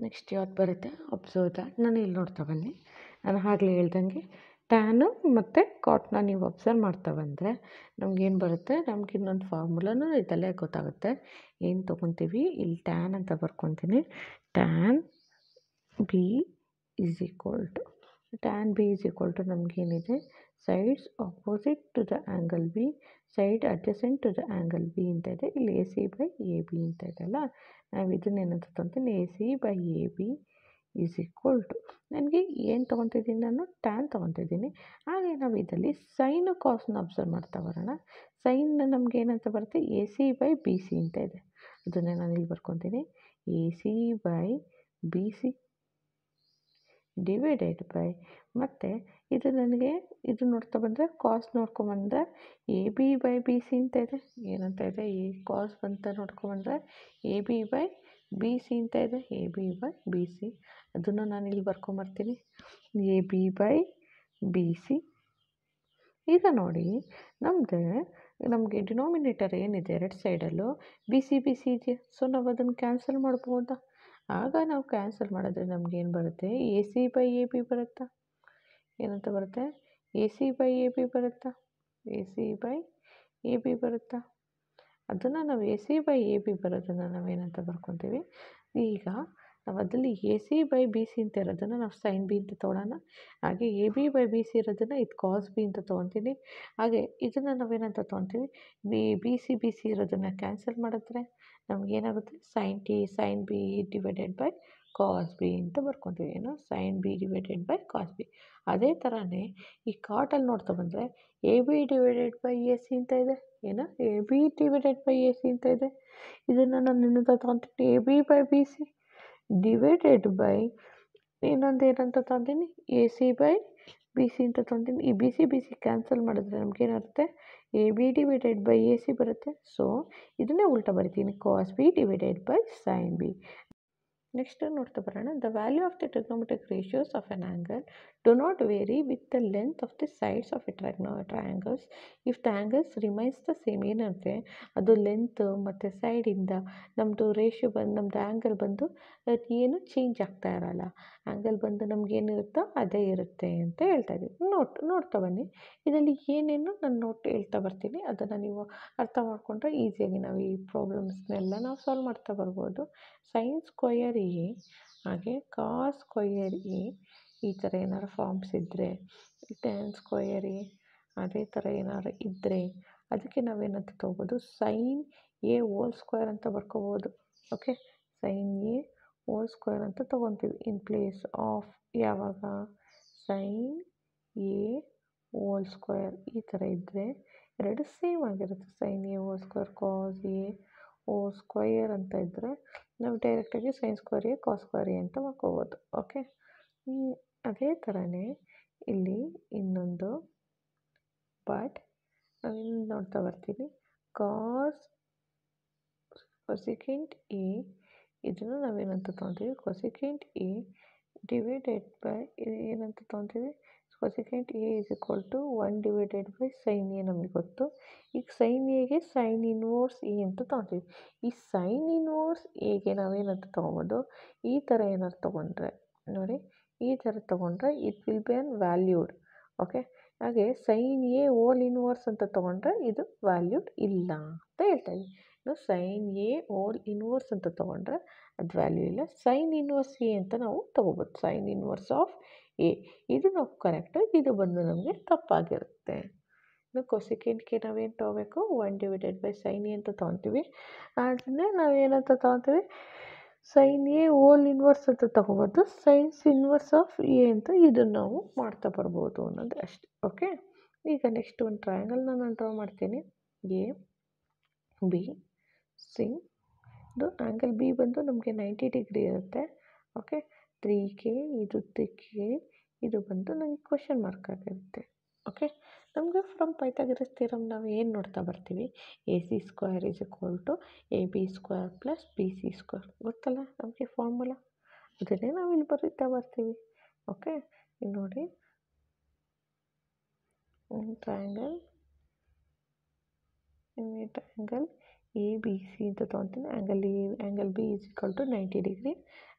ನೆಕ್ಸ್ಟ್ ಯಾವ್ದು ಬರುತ್ತೆ ಅಬ್ಸರ್ವ್ ದ್ಯಾಟ್ ನಾನು ಇಲ್ಲಿ ನೋಡ್ತಾ ಬನ್ನಿ ನಾನು ಆಗಲೇ ಹೇಳ್ದಂಗೆ ಟ್ಯಾನು ಮತ್ತು ಕಾಟ್ನ ನೀವು ಅಬ್ಸರ್ವ್ ಮಾಡ್ತಾ ಬಂದರೆ ನಮಗೇನು ಬರುತ್ತೆ ನಮ್ಗೆ ಇನ್ನೊಂದು ಫಾರ್ಮುಲಾನು ಇದಲ್ಲೇ ಗೊತ್ತಾಗುತ್ತೆ ಏನು ತೊಗೊತೀವಿ ಇಲ್ಲಿ ಟ್ಯಾನ್ ಅಂತ ಬರ್ಕೊತೀನಿ tan B is equal to tan B is equal to ನಮಗೇನಿದೆ sides opposite to the angle B side adjacent to the angle B ಅಂತ ಇದೆ ಇಲ್ಲಿ A C by A B ಅಂತ ಅಲ್ಲ ನಾವು ಇದನ್ನೇನಂತ ತೊಗೊತೀನಿ A C by A B is equal to ನನಗೆ ಏನು ತೊಗೊತಿದ್ದೀನಿ ನಾನು ಟ್ಯಾನ್ ತೊಗೊತಿದ್ದೀನಿ ಹಾಗೆ ನಾವು ಇದರಲ್ಲಿ ಸೈನು ಕಾಸ್ನ ಅಬ್ಸರ್ವ್ ಮಾಡ್ತಾ ಬರೋಣ ಸೈನ್ ನಮ್ಗೆ ಏನಂತ ಬರುತ್ತೆ A C by B C ಅಂತ ಇದೆ ಅದನ್ನೇ ನಾನು ಇಲ್ಲಿ ಬರ್ಕೊತೀನಿ A C by B C divided by ಮತ್ತು ಇದು ನನಗೆ ಇದು ನೋಡ್ತಾ ಬಂದರೆ ಕಾಸ್ ನೋಡ್ಕೊಂಬಂದರೆ A B by B C ಅಂತ ಇದೆ ಏನಂತ ಇದೆ ಈ ಕಾಸ್ ಅಂತ ನೋಡ್ಕೊಂಬಂದರೆ A B by B C ಅಂತ ಇದೆ A B by B C ಅದನ್ನು ನಾನು ಇಲ್ಲಿ ಬರ್ಕೊಂಬರ್ತೀನಿ A B by B C ಈಗ ನೋಡಿ ನಮ್ಮದು ನಮಗೆ ಡಿನೋಮಿನೇಟರ್ ಏನಿದೆ ಎರಡು ಸೈಡಲ್ಲೂ ಬಿ ಸಿ ಬಿ ಸಿ ಇದೆಯಾ ಸೊ ನಾವು ಅದನ್ನು ಕ್ಯಾನ್ಸಲ್ ಮಾಡ್ಬೋದಾ ಆಗ ನಾವು ಕ್ಯಾನ್ಸಲ್ ಮಾಡಿದ್ರೆ ಏನು ಬರುತ್ತೆ A C by A B ಬರುತ್ತಾ ಏನಂತ ಬರುತ್ತೆ A C by A B ಬರುತ್ತಾ A C by A B ಬರುತ್ತಾ ಅದನ್ನು ನಾವು A C by A B ಬರೋದನ್ನು ನಾವೇನಂತ ಬರ್ಕೊತೀವಿ ಈಗ ನಾವು ಅದರಲ್ಲಿ A C by B C ಅಂತ ಇರೋದನ್ನು ನಾವು ಸೈನ್ ಬಿ ಅಂತ ತೊಗೊಳೋಣ ಹಾಗೆ A B by B C ಇರೋದನ್ನು ಇದು ಕಾಸ್ ಬಿ ಅಂತ ತೊಗೊತೀನಿ ಹಾಗೆ ಇದನ್ನು ನಾವೇನಂತ ತೊಗೊತೀವಿ B B C B C ಇರೋದನ್ನು ಕ್ಯಾನ್ಸಲ್ ಮಾಡಿದ್ರೆ ನಮಗೇನಾಗುತ್ತೆ sine T sine B divided by cos B ಅಂತ ಬರ್ಕೊತೀವಿ ಏನು sine B divided by cos B ಅದೇ ಥರನೇ ಈ ಕಾಟಲ್ಲಿ ನೋಡ್ತಾ ಬಂದರೆ A B divided by A C ಅಂತ ಇದೆ ಏನೋ A B divided by A C ಅಂತ ಇದೆ ಇದನ್ನು ನಾನು ಇನ್ನೊಂದು ತಗೊತೀನಿ A B by B C divided by ಇನ್ನೊಂದು ಏನಂತ ತೊಗೊಂತೀನಿ A C by B C ಅಂತ ತೊಗೊಂತೀನಿ ಈ B C B C cancel ಮಾಡಿದ್ರೆ ನಮಗೇನಾಗುತ್ತೆ A B divided by A C ಬರುತ್ತೆ ಸೊ ಇದನ್ನೇ ಉಲ್ಟಾ ಬರಿತೀನಿ cos B divided by sine B next ನೋಡ್ತಾ ಬರೋಣ the value of the trigonometric ratios of an angle do not vary with the length of the sides of a ಟ್ರ್ಯಾಗ್ನೋ triangles if the angles remains the same ಏನಂತೆ ಅದು length ಮತ್ತು ಸೈಡಿಂದ ನಮ್ಮದು ratio ಬಂದು ನಮ್ಮದು ಆ್ಯಂಗಲ್ ಬಂದು ಏನು ಚೇಂಜ್ ಆಗ್ತಾ ಇರಲ್ಲ ಆ್ಯಂಗಲ್ ಬಂದು ನಮಗೇನಿರುತ್ತೋ ಅದೇ ಇರುತ್ತೆ ಅಂತ ಹೇಳ್ತಾ ಇದ್ದೀವಿ ನೋಟ್ ನೋಡ್ತಾ ಬನ್ನಿ ಇದರಲ್ಲಿ ಏನೇನು ನಾನು ನೋಟ್ ಹೇಳ್ತಾ ಬರ್ತೀನಿ ಅದನ್ನು ನೀವು ಅರ್ಥ ಮಾಡಿಕೊಂಡ್ರೆ ಈಸಿಯಾಗಿ ನಾವು ಈ ಪ್ರಾಬ್ಲಮ್ಸ್ನೆಲ್ಲ ನಾವು ಸಾಲ್ವ್ ಮಾಡ್ತಾ ಬರ್ಬೋದು ಸೈನ್ಸ್ ಕೊಯರ್ ಸ್ಕ್ವೇರ್ ಎ ಹಾಗೆ ಕಾಸ್ ಸ್ಕ್ವಯರ್ ಎ ಈ ಥರ ಏನಾದ್ರು ಫಾರ್ಮ್ಸ್ ಇದ್ದರೆ ಟ್ಯಾನ್ ಸ್ಕ್ವಯರ್ ಅದೇ ಥರ ಏನಾದ್ರು ಇದ್ದರೆ ಅದಕ್ಕೆ ನಾವೇನಂತ ತಗೋಬೋದು ಸೈನ್ ಎ ಓಲ್ ಸ್ಕ್ವೇರ್ ಅಂತ ಬರ್ಕೋಬೋದು okay sine A whole square ಅಂತ ತೊಗೊತೀವಿ ಇನ್ ಪ್ಲೇಸ್ ಆಫ್ ಯಾವಾಗ ಸೈನ್ ಎ ಓಲ್ ಸ್ಕ್ವೇರ್ ಈ ಥರ ಇದ್ದರೆ ಎರಡು ಸೇಮ್ ಆಗಿರುತ್ತೆ sine A whole square cos A whole square ಅಂತ ಇದ್ದರೆ ನಾವು ಡೈರೆಕ್ಟಾಗಿ ಸೈನ್ ಸ್ಕ್ವಯರ್ ಕಾಸ್ ಸ್ಕ್ವಯರ್ ಅಂತ ಮಾಡ್ಕೋಬೋದು ಓಕೆ ಅದೇ ಥರನೇ ಇಲ್ಲಿ ಇನ್ನೊಂದು ಪಾರ್ಟ್ ನಾವಿಲ್ಲಿ ನೋಡ್ತಾ ಬರ್ತೀವಿ ಕಾಸ್ ಕೊಸಿಕೆಂಟ್ ಎ ಇದನ್ನು ನಾವೇನಂತ ತೊಗೊಂತೀವಿ ಕೊಸಿಕೆಂಟ್ ಎ ಡಿವೈಡೆಡ್ ಬೈ ಏನಂತ ತೊಗೊಂತೀವಿ cosecant second A is equal to one divided by sine A ನಮಗೆ ಗೊತ್ತು ಈಗ ಸೈನ್ ಎಗೆ ಸೈನ್ ಇನ್ವರ್ಸ್ ಎ ಅಂತ ತೊಗೊತೀವಿ ಈ ಸೈನ್ ಇನ್ವರ್ಸ್ ಎಗೆ ನಾವೇನಂತ ತೊಗೊಬೋದು ಈ ಥರ ಏನಾದ್ರು ತೊಗೊಂಡ್ರೆ ನೋಡಿ ಈ ಥರ ತೊಗೊಂಡ್ರೆ it will be unvalued okay ಹಾಗೆ ಸೈನ್ ಎ ಓಲ್ ಇನ್ವರ್ಸ್ ಅಂತ ತೊಗೊಂಡ್ರೆ ಇದು ವ್ಯಾಲ್ಯೂಡ್ ಇಲ್ಲ ಅಂತ ಹೇಳ್ತಾ ಇದ್ದೀವಿ ಇನ್ನು ಸೈನ್ ಎ ಓಲ್ ಇನ್ವರ್ಸ್ ಅಂತ ತೊಗೊಂಡ್ರೆ ಅದು ವ್ಯಾಲ್ಯೂ ಇಲ್ಲ ಸೈನ್ ಇನ್ವರ್ಸ್ ಎ ಅಂತ ನಾವು ತೊಗೋಬೋದು ಸೈನ್ ಇನ್ವರ್ಸ್ ಆಫ್ ಎ ಇದು ನಾವು ಕರೆಕ್ಟು ಇದು ಬಂದು ನಮಗೆ ತಪ್ಪಾಗಿರುತ್ತೆ ಇನ್ನು ಕೊಸೆಕೆಂಟ್ಗೆ ನಾವೇನು ತೊಗೋಬೇಕು one divided by sine A ಅಂತ ತೊಗೊತೀವಿ ಅದನ್ನೇ ನಾವೇನಂತ ತೊಗೊತೀವಿ ಸೈನ್ ಎ ಓಲ್ ಇನ್ವರ್ಸ್ ಅಂತ ತೊಗೊಬೋದು ಸೈನ್ಸ್ ಇನ್ವರ್ಸ್ ಆಫ್ ಎ ಅಂತ ಇದನ್ನು ನಾವು ಮಾಡ್ತಾ ಬರ್ಬೋದು ಅನ್ನೋದು ಅಷ್ಟೆ ಓಕೆ ಈಗ ನೆಕ್ಸ್ಟ್ ಒಂದು ಟ್ರಯಾಂಗಲ್ನ ನಾನು ಡ್ರಾ ಮಾಡ್ತೀನಿ ಎ ಬಿ ಸಿ ಇದು ಆ್ಯಂಗಲ್ ಬಿ ಬಂದು ನಮಗೆ ನೈಂಟಿ ಡಿಗ್ರಿ ಇರುತ್ತೆ ಓಕೆ ತ್ರೀ ಕೆ ಇದು ಕೆ ಇದು ಬಂದು ನನಗೆ ಕ್ವೆಶನ್ ಮಾರ್ಕ್ ಆಗಿರುತ್ತೆ ಓಕೆ ನಮಗೆ ಫ್ರಮ್ ಪೈಥಾಗರಸ್ ಥಿಯರಮ್ ನಾವು ಏನು ನೋಡ್ತಾ ಬರ್ತೀವಿ A C square is equal to A B square plus B C square ಗೊತ್ತಲ್ಲ ನಮಗೆ ಫಾರ್ಮುಲಾ ಅದನ್ನೇ ನಾವು ಇಲ್ಲಿ ಬರೀತಾ ಬರ್ತೀವಿ ಓಕೆ ಇಲ್ಲಿ ನೋಡಿ triangle triangle A B C ಅಂತ ತೊಗೊತೀನಿ angle A angle B is equal to ninety degree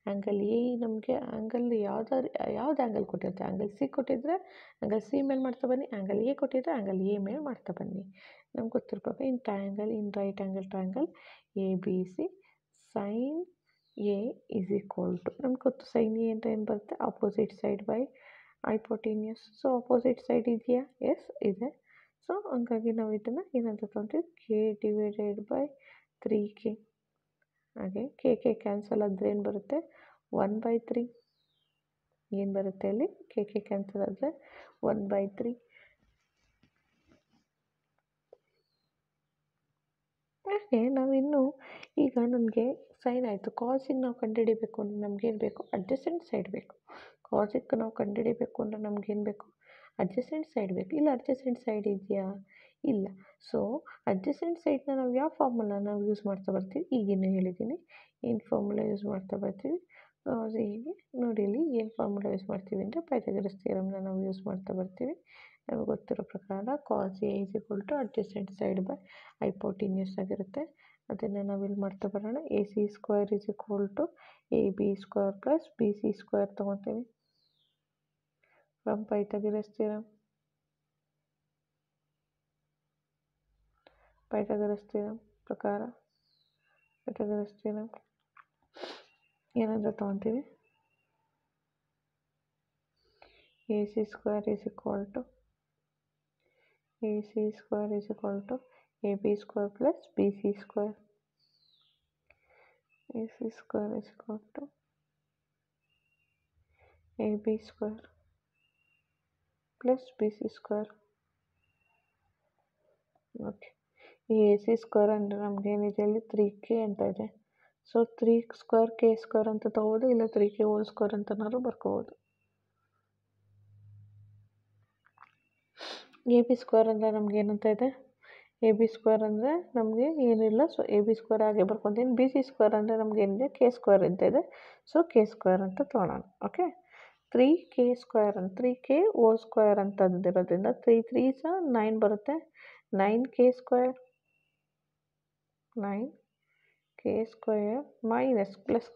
angle A ನಮಗೆ ಆ್ಯಂಗಲ್ ಯಾವ್ದಾದ್ರು ಯಾವ್ದು ಆ್ಯಂಗಲ್ ಕೊಟ್ಟಿರುತ್ತೆ ಆ್ಯಂಗಲ್ ಸಿ ಕೊಟ್ಟಿದ್ರೆ ಆ್ಯಂಗಲ್ ಸಿ ಮೇಲೆ ಮಾಡ್ತಾ ಬನ್ನಿ ಆ್ಯಂಗಲ್ ಎ ಕೊಟ್ಟಿದ್ರೆ ಆ್ಯಂಗಲ್ ಎ ಮೇಲೆ ಮಾಡ್ತಾ ಬನ್ನಿ ನಮ್ಗೆ ಗೊತ್ತಿರ್ಬೇಕು in triangle in right angle triangle A B C sine A is equal to ನಮ್ಗೆ ಗೊತ್ತು ಸೈನ್ ಎ ಅಂತ ಏನು ಬರುತ್ತೆ opposite side by ಐಪೋಟೀನಿಯಸ್ so opposite side ಇದೆಯಾ ಎಸ್ ಇದೆ ಸೊ ಹಂಗಾಗಿ ನಾವು ಇದನ್ನು ಏನಂತ ತೊಗೊಂತೀವಿ K divided by three K ಹಾಗೆ ಕೆ ಕೆ ಕ್ಯಾನ್ಸಲ್ ಆದರೆ ಏನು ಬರುತ್ತೆ ಒನ್ ಬೈ ತ್ರೀ ಏನು ಬರುತ್ತೆ ಅಲ್ಲಿ ಕೆ ಕೆ ಕ್ಯಾನ್ಸಲ್ ಆದರೆ ಒನ್ ಬೈ ತ್ರೀ ಹಾಗೆ ನಾವಿನ್ನು ಈಗ ನಮಗೆ ಸೈನ್ ಆಯಿತು ಕಾಸಿಗೆ ನಾವು ಕಂಡುಹಿಡಿಬೇಕು ಅಂದರೆ ನಮಗೇನು ಬೇಕು ಅಡ್ಜಸೆಂಟ್ ಸೈಡ್ ಬೇಕು ಕಾಸಿಗೆ ನಾವು ಕಂಡುಹಿಡಿಬೇಕು ಅಂದರೆ ನಮಗೇನು ಬೇಕು ಅಡ್ಜಸೆಂಟ್ ಸೈಡ್ ಬೇಕು ಇಲ್ಲ ಅಡ್ಜಸೆಂಟ್ ಸೈಡ್ ಇದೆಯಾ ಇಲ್ಲ ಸೊ ಅಡ್ಜಸೆಂಟ್ ಸೈಡ್ನ ನಾವು ಯಾವ ಫಾರ್ಮುಲಾ ನಾವು ಯೂಸ್ ಮಾಡ್ತಾ ಬರ್ತೀವಿ ಈಗಿನ್ನೂ ಹೇಳಿದ್ದೀನಿ ಏನು ಫಾರ್ಮುಲಾ ಯೂಸ್ ಮಾಡ್ತಾ ಬರ್ತೀವಿ ಹೀಗೆ ನೋಡಿ ಇಲ್ಲಿ ಏನು ಫಾರ್ಮುಲಾ ಯೂಸ್ ಮಾಡ್ತೀವಿ ಅಂದರೆ ಪೈಥಾಗರಸ್ ಥಿಯರಮ್ನ ನಾವು ಯೂಸ್ ಮಾಡ್ತಾ ಬರ್ತೀವಿ ನಮಗೆ ಗೊತ್ತಿರೋ ಪ್ರಕಾರ cos A is equal to adjacent side by hypotenuse ಆಗಿರುತ್ತೆ ಅದನ್ನು ನಾವು ಇಲ್ಲಿ ಮಾಡ್ತಾ ಬರೋಣ A C square is equal to A B square plus B C square ತೊಗೊತೀವಿ from Pythagoras theorem Pythagoras theorem ಪ್ರಕಾರ ಪೈಥಾಗರಸ್ ಥಿಯರಮ್ ಏನಂದ್ರೆ ತೊಗೊತೀವಿ A C square is equal to A C square is equal to A B square plus B C square A C square is equal to A B square plus B C square okay ಈ A C square ಅಂದರೆ ನಮಗೇನಿದೆ ಇಲ್ಲಿ three K ಅಂತ ಇದೆ so three square K square ಅಂತ ತಗೋಬೋದು ಇಲ್ಲ three K whole square ಅಂತನಾದ್ರು ಬರ್ಕೋಬೋದು ಎ ಬಿ ಸ್ಕ್ವೇರ್ ಅಂದರೆ ನಮ್ಗೆ ಏನಂತ ಇದೆ ಎ ಬಿ ಸ್ಕ್ವೇರ್ ಅಂದರೆ ನಮಗೆ ಏನಿಲ್ಲ ಸೊ ಎ ಬಿ ಸ್ಕ್ವೇರ್ ಹಾಗೆ ಬರ್ಕೊತೀನಿ ಬಿ ಸಿ ಸ್ಕ್ವೇರ್ ಅಂದರೆ ನಮ್ಗೆ ಏನಿದೆ ಕೆ ಸ್ಕ್ವೇರ್ ಅಂತ ಇದೆ ಸೊ ಕೆ ಸ್ಕ್ವೇರ್ ಅಂತ ತೊಗೊಳೋಣ ಓಕೆ ತ್ರೀ ಕೆ ಸ್ಕ್ವೇರ್ ಅಂತ ತ್ರೀ ಕೆ ಓ ಸ್ಕ್ವೇರ್ ಅಂತ ಅಂದಿರೋದ್ರಿಂದ ತ್ರೀ ತ್ರೀ ಸಹ ನೈನ್ ಬರುತ್ತೆ nine K square nine k2 -+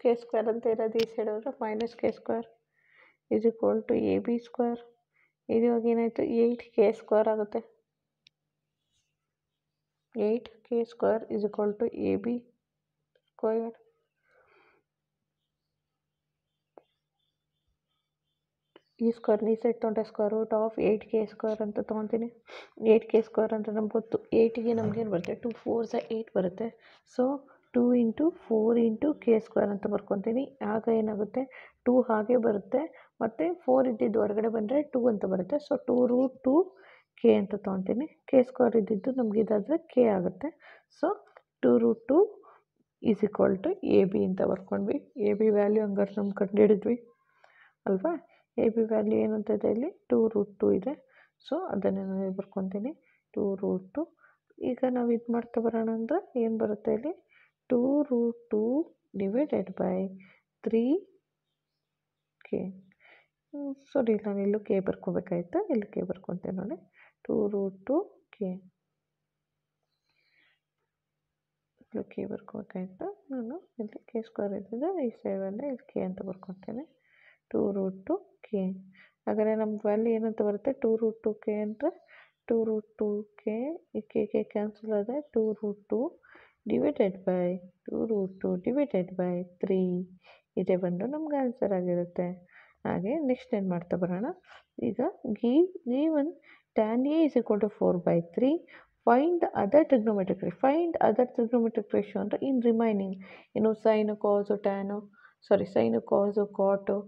k2 ಅಂತ ಇರದಿ ಸೇರಿದ್ರೆ - k2 = ab2 ಇದು ಆಗ ಏನಾಯಿತು 8k2 ಆಗುತ್ತೆ 8k2 = ab ಸ್ಕ್ವೇರ್ ಈ ಸ್ಕ್ವೇರ್ ನೀ ಸೆಟ್ ಅಂತ ಸ್ಕ್ವೇರ್ √8k2 ಅಂತ ತಗೊಳ್ಳೋಣ 8k2 ಅಂತ ನಮಗ ಬಂತು 8 ಗೆ ನಮಗೆ ಬರತೆ 2 * 4 = 8 ಬರುತ್ತೆ so two into four into K square ಅಂತ ಬರ್ಕೊತೀನಿ ಆಗ ಏನಾಗುತ್ತೆ ಟೂ ಹಾಗೆ ಬರುತ್ತೆ ಮತ್ತು ಫೋರ್ ಇದ್ದಿದ್ದು ಹೊರಗಡೆ ಬಂದರೆ ಟೂ ಅಂತ ಬರುತ್ತೆ so two root two K ಅಂತ ತೊಗೊತೀನಿ ಕೆ ಸ್ಕ್ವೇರ್ ಇದ್ದಿದ್ದು ನಮ್ಗೆ ಇದಾದರೆ ಕೆ ಆಗುತ್ತೆ so two root two is equal to A B ಅಂತ ಬರ್ಕೊಂಡ್ವಿ ಎ ಬಿ ವ್ಯಾಲ್ಯೂ ಹಂಗಾರೆ ನಮ್ಮ ಕಂಡುಹಿಡಿದ್ವಿ ಅಲ್ವಾ ಎ ಬಿ ವ್ಯಾಲ್ಯೂ ಏನು ಅಂತ ಇದೆ ಇಲ್ಲಿ ಟೂ ರೂಟ್ ಟೂ ಇದೆ ಸೊ ಅದನ್ನೇ ನಾನು ಬರ್ಕೊತೀನಿ ಟೂ ರೂಟ್ ಟು ಈಗ ನಾವು ಇದು ಮಾಡ್ತಾ ಬರೋಣ ಅಂದ್ರೆ ಏನು ಬರುತ್ತೆ ಇಲ್ಲಿ ಟೂ 2 root 2 divided by ಸರಿ ಸಾರಿ ನಾನು ಇಲ್ಲೂ ಕೆ ಬರ್ಕೋಬೇಕಾಯ್ತು ಇಲ್ಲಿ ಕೆ ಬರ್ಕೊತೇನೆ ನೋಡಿ ಟೂ ರೂಟ್ ಟು ಕೆ ಇಲ್ಲಿ ಕೆ ಬರ್ಕೋಬೇಕಾಯ್ತು ನಾನು ಇಲ್ಲಿ ಕೆ ಸ್ಕ್ವೇರ್ ಇದ್ದಿದ್ದು ಈ ಸೈಡ್ ಇಲ್ಲಿ ಕೆ ಅಂತ ಬರ್ಕೊತೇನೆ ಟೂ ರೂಟ್ ಟು ಕೆ ಹಾಗಾದರೆ ನಮ್ಮ ವ್ಯಾಲ್ಯೂ ಏನಂತ ಬರುತ್ತೆ ಟೂ ರೂಟ್ ಟು ಕೆ ಅಂದರೆ ಟೂ ರೂಟ್ ಟು ಕೆ ಈ ಕೆ ಕೆ ಕ್ಯಾನ್ಸಲ್ ಆದರೆ two root two divided by two root two divided by three ಇದೆ ಬಂದು ನಮ್ಗೆ ಆನ್ಸರ್ ಆಗಿರುತ್ತೆ ಹಾಗೆ ನೆಕ್ಸ್ಟ್ ಏನು ಮಾಡ್ತಾ ಬರೋಣ ಈಗ ಗಿ one tan A is equal to four by three find other trigonometric ratio find other trigonometric ratio ಅಂದರೆ ಇನ್ ರಿಮೈನಿಂಗ್ ಏನು sine cos tan sorry sine cos cot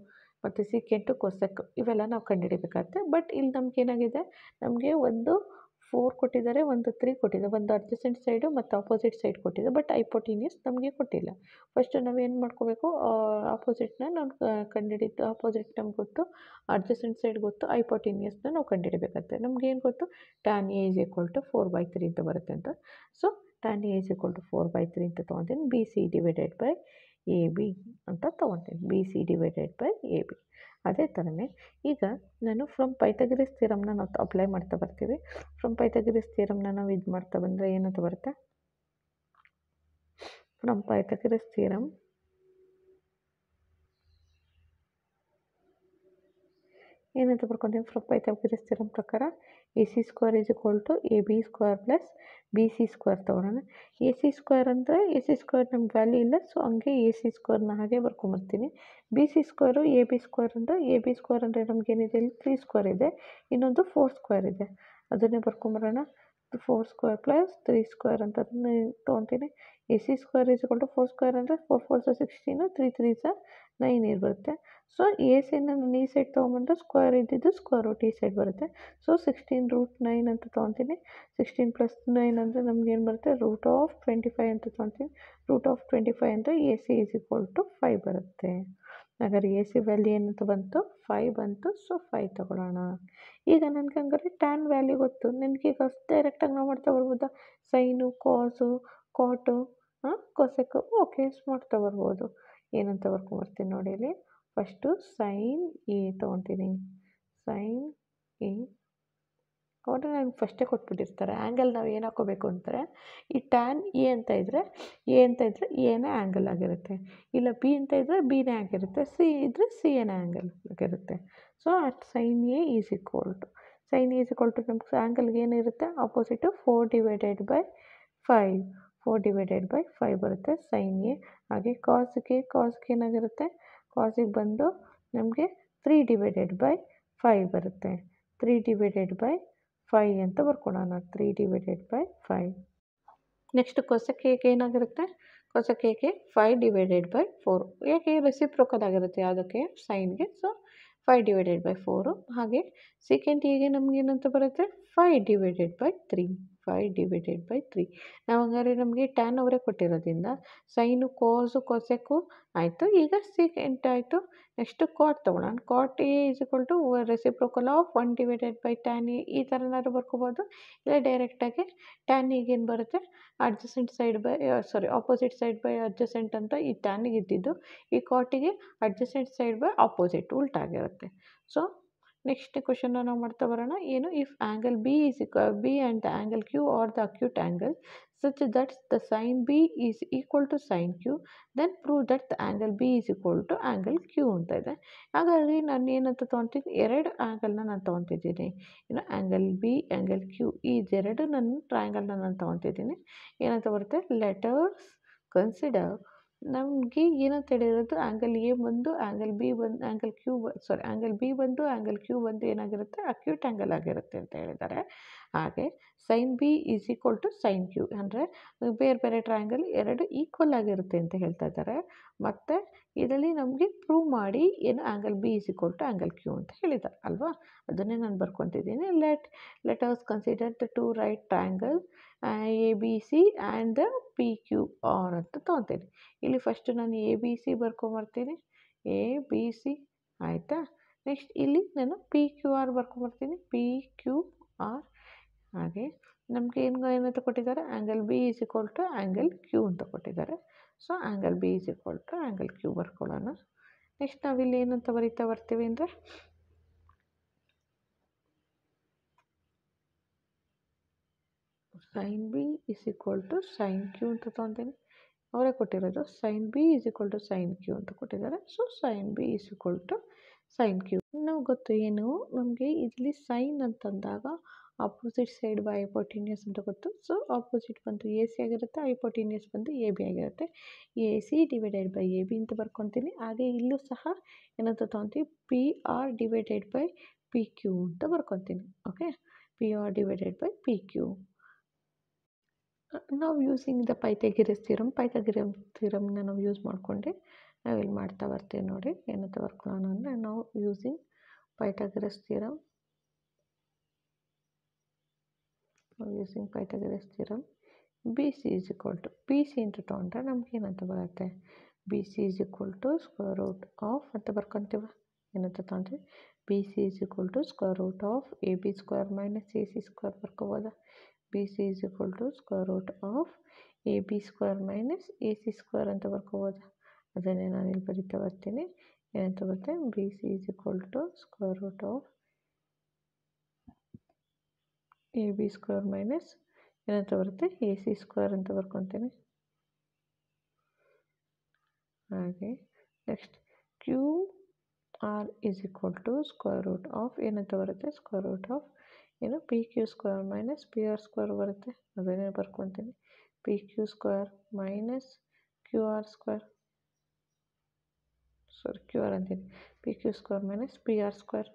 ಮತ್ತು ಸಿಕೆಂಟು ಕೊಸೆಕ್ ಇವೆಲ್ಲ ನಾವು ಕಂಡುಹಿಡಿಬೇಕಾಗತ್ತೆ ಬಟ್ ಇಲ್ಲಿ ನಮ್ಗೆ ಏನಾಗಿದೆ ನಮಗೆ ಒಂದು ಫೋರ್ ಕೊಟ್ಟಿದ್ದಾರೆ ಒಂದು ತ್ರೀ ಕೊಟ್ಟಿದೆ ಒಂದು ಅಡ್ಜಸೆಂಟ್ ಸೈಡು ಮತ್ತು ಆಪೋಸಿಟ್ ಸೈಡ್ ಕೊಟ್ಟಿದೆ ಬಟ್ ಐಪೋಟಿನಿಯಸ್ ನಮಗೆ ಕೊಟ್ಟಿಲ್ಲ ಫಸ್ಟು ನಾವೇನು ಮಾಡ್ಕೋಬೇಕು ಆಪೋಸಿಟ್ನ ನಾವು ಕಂಡಿಡಿದ್ದು ಆಪೋಸಿಟ್ ನಮ್ಗೆ ಗೊತ್ತು ಅಡ್ಜಸೆಂಟ್ ಸೈಡ್ ಗೊತ್ತು ಐಪೋಟಿನಿಯಸ್ನ ನಾವು ಕಂಡುಹಿಡಬೇಕಾಗುತ್ತೆ ನಮ್ಗೆ ಏನು ಗೊತ್ತು tan A is equal four by three ಅಂತ ಬರುತ್ತೆ ಅಂತ so tan A is equal four by three ಅಂತ ತೊಗೊತೀನಿ B C divided by A B ಅಂತ ತೊಗೊತೀನಿ B C divided by A B ಅದೇ ಥರನೇ ಈಗ ನಾನು ಫ್ರಮ್ ಪೈತಗಿರಿ ಥಿಯರಮ್ನ ನಾವು ಅಪ್ಲೈ ಮಾಡ್ತಾ ಬರ್ತೀವಿ ಫ್ರಮ್ ಪೈತಗಿರಿ ಥಿಯರಮ್ನ ನಾವು ಇದು ಮಾಡ್ತಾ ಬಂದರೆ ಏನಂತ ಬರುತ್ತೆ ಫ್ರಮ್ ಪೈತಗಿರಿ ಥಿಯರಮ್ ಏನಂತ ಬರ್ಕೊಂಡೀವಿ ಫ್ರಮ್ ಪೈಥಗಿರಿಸ್ ಥಿಯರಮ್ ಪ್ರಕಾರ A C square is equal to A B square plus B C square ತೊಗೊಳೋಣ ಎ ಸಿ ಸ್ಕ್ವೇರ್ ಅಂದರೆ ಎ ಸಿ ಸ್ಕ್ವೇರ್ ನಮ್ಗೆ ವ್ಯಾಲ್ಯೂ ಇಲ್ಲ ಸೊ ಹಂಗೆ ಎ ಸಿ ಸ್ಕ್ವೇರ್ನ ಹಾಗೆ ಬರ್ಕೊಂಬರ್ತೀನಿ B C square A B square ಅಂದರೆ ಎ ಬಿ ಸ್ಕ್ವೇರ್ ಅಂದರೆ ನಮ್ಗೇನಿದೆ ಇಲ್ಲಿ ತ್ರೀ ಸ್ಕ್ವೇರ್ ಇದೆ ಇನ್ನೊಂದು ಫೋರ್ ಸ್ಕ್ವೇರ್ ಇದೆ ಅದನ್ನೇ ಬರ್ಕೊಂಬರೋಣ four square plus three square ಅಂತ ತೊಗೊತೀನಿ A C square is equal to four square ಅಂದರೆ ಫೋರ್ ಫೋರ್ ಸ ಸಿಕ್ಸ್ಟೀನು ತ್ರೀ ತ್ರೀ ಸ ನೈನ್ ಇರ್ಬರುತ್ತೆ ಸೊ ಎ ಸಿ ನಾನು ಈ ಸೈಡ್ ತೊಗೊಂಬಂದ್ರೆ ಸ್ಕ್ವೇರ್ ಇದ್ದಿದ್ದು ಸ್ಕ್ವೇರ್ ರೂಟ್ ಈ ಸೈಡ್ ಬರುತ್ತೆ ಸೊ ಸಿಕ್ಸ್ಟೀನ್ ರೂಟ್ ನೈನ್ ಅಂತ ತೊಗೊತೀನಿ ಸಿಕ್ಸ್ಟೀನ್ ಪ್ಲಸ್ ನೈನ್ ಅಂದರೆ ನಮ್ಗೆ ಏನು ಬರುತ್ತೆ ರೂಟ್ ಆಫ್ ಟ್ವೆಂಟಿ ಫೈವ್ ಅಂತ ತೊಗೊತೀನಿ ರೂಟ್ ಆಫ್ ಟ್ವೆಂಟಿ ಫೈವ್ ಅಂದರೆ A C is equal to five ಬರುತ್ತೆ ಹಾಗಾದ್ರೆ ಎ ಸಿ ವ್ಯಾಲ್ಯೂ ಏನಂತ ಬಂತು ಫೈವ್ ಬಂತು ಸೊ ಫೈವ್ ತೊಗೊಳ್ಳೋಣ ಈಗ ನನಗೆ ಹಂಗಾರೆ ಟ್ಯಾನ್ ವ್ಯಾಲ್ಯೂ ಗೊತ್ತು ಈಗ ಡೈರೆಕ್ಟಾಗಿ ನಾವು ಮಾಡ್ತಾ ಬರ್ಬೋದಾ ಸೈನು ಕಾಸು ಕಾಟು ಹಾಂ ಕೊಸೆಕು ಓಕೆ ಮಾಡ್ತಾ ಬರ್ಬೋದು ಏನಂತ ಬರ್ಕೊಂಬರ್ತೀನಿ ನೋಡಿ ಇಲ್ಲಿ ಫಸ್ಟು ಸೈನ್ ಎ ತೊಗೊತೀನಿ ಸೈನ್ ಎ ಅವರು ನನಗೆ ಫಸ್ಟೇ ಕೊಟ್ಬಿಟ್ಟಿರ್ತಾರೆ ಆ್ಯಂಗಲ್ ನಾವು ಏನು ಹಾಕ್ಕೋಬೇಕು ಅಂದರೆ ಈ ಟ್ಯಾನ್ ಎ ಅಂತ ಇದ್ದರೆ ಎ ಅಂತ ಇದ್ದರೆ ಎನೇ ಆ್ಯಂಗಲ್ ಆಗಿರುತ್ತೆ ಇಲ್ಲ ಬಿ ಅಂತ ಇದ್ದರೆ ಬಿನೇ ಆಗಿರುತ್ತೆ ಸಿ ಇದ್ದರೆ ಸಿ ಎನೇ ಆ್ಯಂಗಲ್ ಆಗಿರುತ್ತೆ so at sine A is equal to sine is equal to ನಮ್ಗೆ ಆ್ಯಂಗಲ್ಗೆ ಏನಿರುತ್ತೆ opposite four divided by five four divided by five ಬರುತ್ತೆ ಸೈನ್ ಎ ಹಾಗೆ ಕಾಸ್ಗೆ ಕಾಸ್ಗೆ ಏನಾಗಿರುತ್ತೆ ಕಾಸಿಗೆ ಬಂದು ನಮಗೆ ತ್ರೀ ಡಿವೈಡೆಡ್ ಬೈ ಫೈ ಬರುತ್ತೆ ತ್ರೀ ಡಿವೈಡೆಡ್ ಬೈ ಫೈ ಅಂತ ಬರ್ಕೊಡೋಣ three divided by five next ಕೊಸಕ್ಕೆ ಏನಾಗಿರುತ್ತೆ ಕೊಸಕ್ಕೆ ಫೈ ಡಿವೈಡೆಡ್ ಬೈ ಫೋರ್ ಏಕೆ ರೆಸಿಪ್ರೋಕದಾಗಿರುತ್ತೆ ಯಾವುದಕ್ಕೆ ಸೈನ್ಗೆ so five divided by four ಹಾಗೆ ಸೆಕೆಂಡ್ ಹೀಗೆ ನಮಗೇನಂತ ಬರುತ್ತೆ five divided by three five divided by three ನಾವು ಹಂಗಾದ್ರೆ ನಮಗೆ ಟ್ಯಾನ್ ಅವರೇ ಕೊಟ್ಟಿರೋದ್ರಿಂದ ಸೈನು ಕೋಸು ಕೊಸೆಕು ಆಯಿತು ಈಗ ಸೆಕೆಂಟ್ ಆಯಿತು ನೆಕ್ಸ್ಟ್ ಕಾಟ್ ತೊಗೊಳ್ಳೋಣ cot A is equal to reciprocal of one divided by tan A ಈ ಥರನಾದ್ರು ಬರ್ಕೋಬೋದು ಇಲ್ಲ ಡೈರೆಕ್ಟಾಗಿ ಟ್ಯಾನ್ ಈಗೇನು ಬರುತ್ತೆ adjacent side by sorry opposite side by adjacent ಅಂತ ಈ ಟ್ಯಾನಿಗೆ ಇದ್ದಿದ್ದು ಈ ಕಾಟಿಗೆ ಅಡ್ಜಸೆಂಟ್ ಸೈಡ್ ಬೈ ಆಪೋಸಿಟ್ ಉಲ್ಟಾಗಿರುತ್ತೆ ಸೊ ನೆಕ್ಸ್ಟ್ ಕ್ವಶನ್ನ ನಾವು ಮಾಡ್ತಾ ಬರೋಣ ಏನು if angle B is B and the angle Q or the acute angle such that's the sine b is equal to sine q then prove that the angle b is equal to angle Q ಅಂತ ಇದೆ ಹಾಗಾಗಿ ನಾನು ಏನಂತ ತೊಗೊತೀನಿ ಎರಡು ಆ್ಯಂಗಲ್ನ ನಾನು ತೊಗೊತಿದ್ದೀನಿ ಇನ್ನು angle B angle Q ಈ ಎರಡು ನನ್ನ ಟ್ರಯಾಂಗಲ್ನ ನಾನು ತೊಗೊತಿದ್ದೀನಿ ಏನಂತ ಬರುತ್ತೆ ಲೆಟರ್ಸ್ ಕನ್ಸಿಡರ್ ನಮಗೆ ಏನಂತ ತಿಳಿಯೋದು ಆ್ಯಂಗಲ್ ಎ ಬಂದು ಆ್ಯಂಗಲ್ ಬಿ ಬಂದು angle Q sorry angle B ಬಂದು ಆ್ಯಂಗಲ್ ಕ್ಯೂ ಬಂದು ಏನಾಗಿರುತ್ತೆ ಅಕ್ಯೂಟ್ ಆ್ಯಂಗಲ್ ಆಗಿರುತ್ತೆ ಅಂತ ಹೇಳಿದ್ದಾರೆ ಹಾಗೆ sine B is equal to sine Q ಅಂದರೆ ಬೇರೆ ಬೇರೆ ಟ್ರಯಾಂಗಲ್ ಎರಡು ಈಕ್ವಲ್ ಆಗಿರುತ್ತೆ ಅಂತ ಹೇಳ್ತಾ ಇದ್ದಾರೆ ಮತ್ತು ಇದರಲ್ಲಿ ನಮಗೆ ಪ್ರೂವ್ ಮಾಡಿ ಏನು angle B is equal to angle Q ಅಂತ ಹೇಳಿದ್ದಾರೆ ಅಲ್ವಾ ಅದನ್ನೇ ನಾನು ಬರ್ಕೊತಿದ್ದೀನಿ let let consider the two right triangle A B C and the P Q R ಅಂತ ತೊಗೊತೀನಿ ಇಲ್ಲಿ ಫಸ್ಟು ನಾನು ಎ ಬಿ ಸಿ ಬರ್ಕೊಂಬರ್ತೀನಿ ಎ ಬಿ ಸಿ ಆಯಿತಾ ನೆಕ್ಸ್ಟ್ ಇಲ್ಲಿ ನಾನು ಪಿ ಕ್ಯೂ ಆರ್ ಬರ್ಕೊಂಬರ್ತೀನಿ ಪಿ ಕ್ಯೂ ಆರ್ ಹಾಗೆ ನಮಗೆ ಏನು ಏನಂತ ಕೊಟ್ಟಿದ್ದಾರೆ angle B is equal to angle Q ಅಂತ ಕೊಟ್ಟಿದ್ದಾರೆ so angle B is equal to angle Q ಬರ್ಕೊಳ್ಳೋಣ ನೆಕ್ಸ್ಟ್ ನಾವಿಲ್ಲಿ ಏನಂತ ಬರಿತಾ ಬರ್ತೀವಿ ಅಂದರೆ sine B is equal to sine Q ಅಂತ ತೊಗೊತೀನಿ ಅವರೇ ಕೊಟ್ಟಿರೋದು sine B is equal to sine Q ಅಂತ ಕೊಟ್ಟಿದ್ದಾರೆ so sine B is equal to sine Q ನಾವು ಗೊತ್ತು ಏನು ನಮಗೆ ಇಲ್ಲಿ ಸೈನ್ ಅಂತಂದಾಗ ಅಪೋಸಿಟ್ ಸೈಡ್ ಬೈ ಐಪೋಟಿನಿಯಸ್ ಅಂತ ಗೊತ್ತು ಸೊ ಆಪೋಸಿಟ್ ಬಂತು ಎ ಸಿ ಆಗಿರುತ್ತೆ ಐಪೋಟಿನಿಯಸ್ ಬಂದು ಎ ಬಿ ಆಗಿರುತ್ತೆ A C divided by A B ಅಂತ ಬರ್ಕೊತೀನಿ ಹಾಗೆ ಇಲ್ಲೂ ಸಹ ಏನಂತ ತೊಗೊತೀವಿ P R divided by P Q ಅಂತ ಬರ್ಕೊತೀನಿ okay P R divided by P Q ನಾವು using the Pythagoras theorem Pythagoras theorem ನಾವು ಯೂಸ್ ನಾವು ಇಲ್ಲಿ ಮಾಡ್ತಾ ಬರ್ತೀವಿ ನೋಡಿ ಏನಂತ ಬರ್ಕೊಳ್ಳೋಣ ಅಂದರೆ ನಾವು ಯೂಸಿಂಗ್ ಪೈಥಾಗಿರಸ್ ಥಿರಮ್ ಆವ್ಯಸಂ ಕೈತಗರಿಸ್ತೀರಾ bc = pc * 2 ಅಂತ ನಮಗೆ ಏನಂತ ಬರುತ್ತೆ bc =√ ಅಂತ ಬರ್ಕಂತೀವಾ ಏನಂತ ತಂತ್ರ bc =√ of ab² - ac² ಅಂತ ಬರ್ಕೋಬಹುದು bc =√ of ab² - ac² ಅಂತ ಬರ್ಕೋಬಹುದು ಅದನ್ನ ನಾನು ಇಲ್ಲಿ ಪರಿಕಲ್ಪಿಸ್ತೀನಿ ಏನಂತ ಬರ್ತೈತೆ bc =√ a2 - ಏನಂತ ಬರುತ್ತೆ ac2 ಅಂತ ಬರ್ಕೊಳ್ಳೋಣ ಈಗ next q r = square root of ಏನಂತ ಬರುತ್ತೆ ಸ್ಕ್ವೇರ್ ರೂಟ್ ಆಫ್ ಏನು pq2 - pr2 ಬರುತ್ತೆ ಅದನ್ನ ಬರ್ಕೊಳ್ಳೋಣ pq2 - qr2 ಸರ್ಕ್ಯರ್ ಅಂತ ಇದೆ pq2 - pr2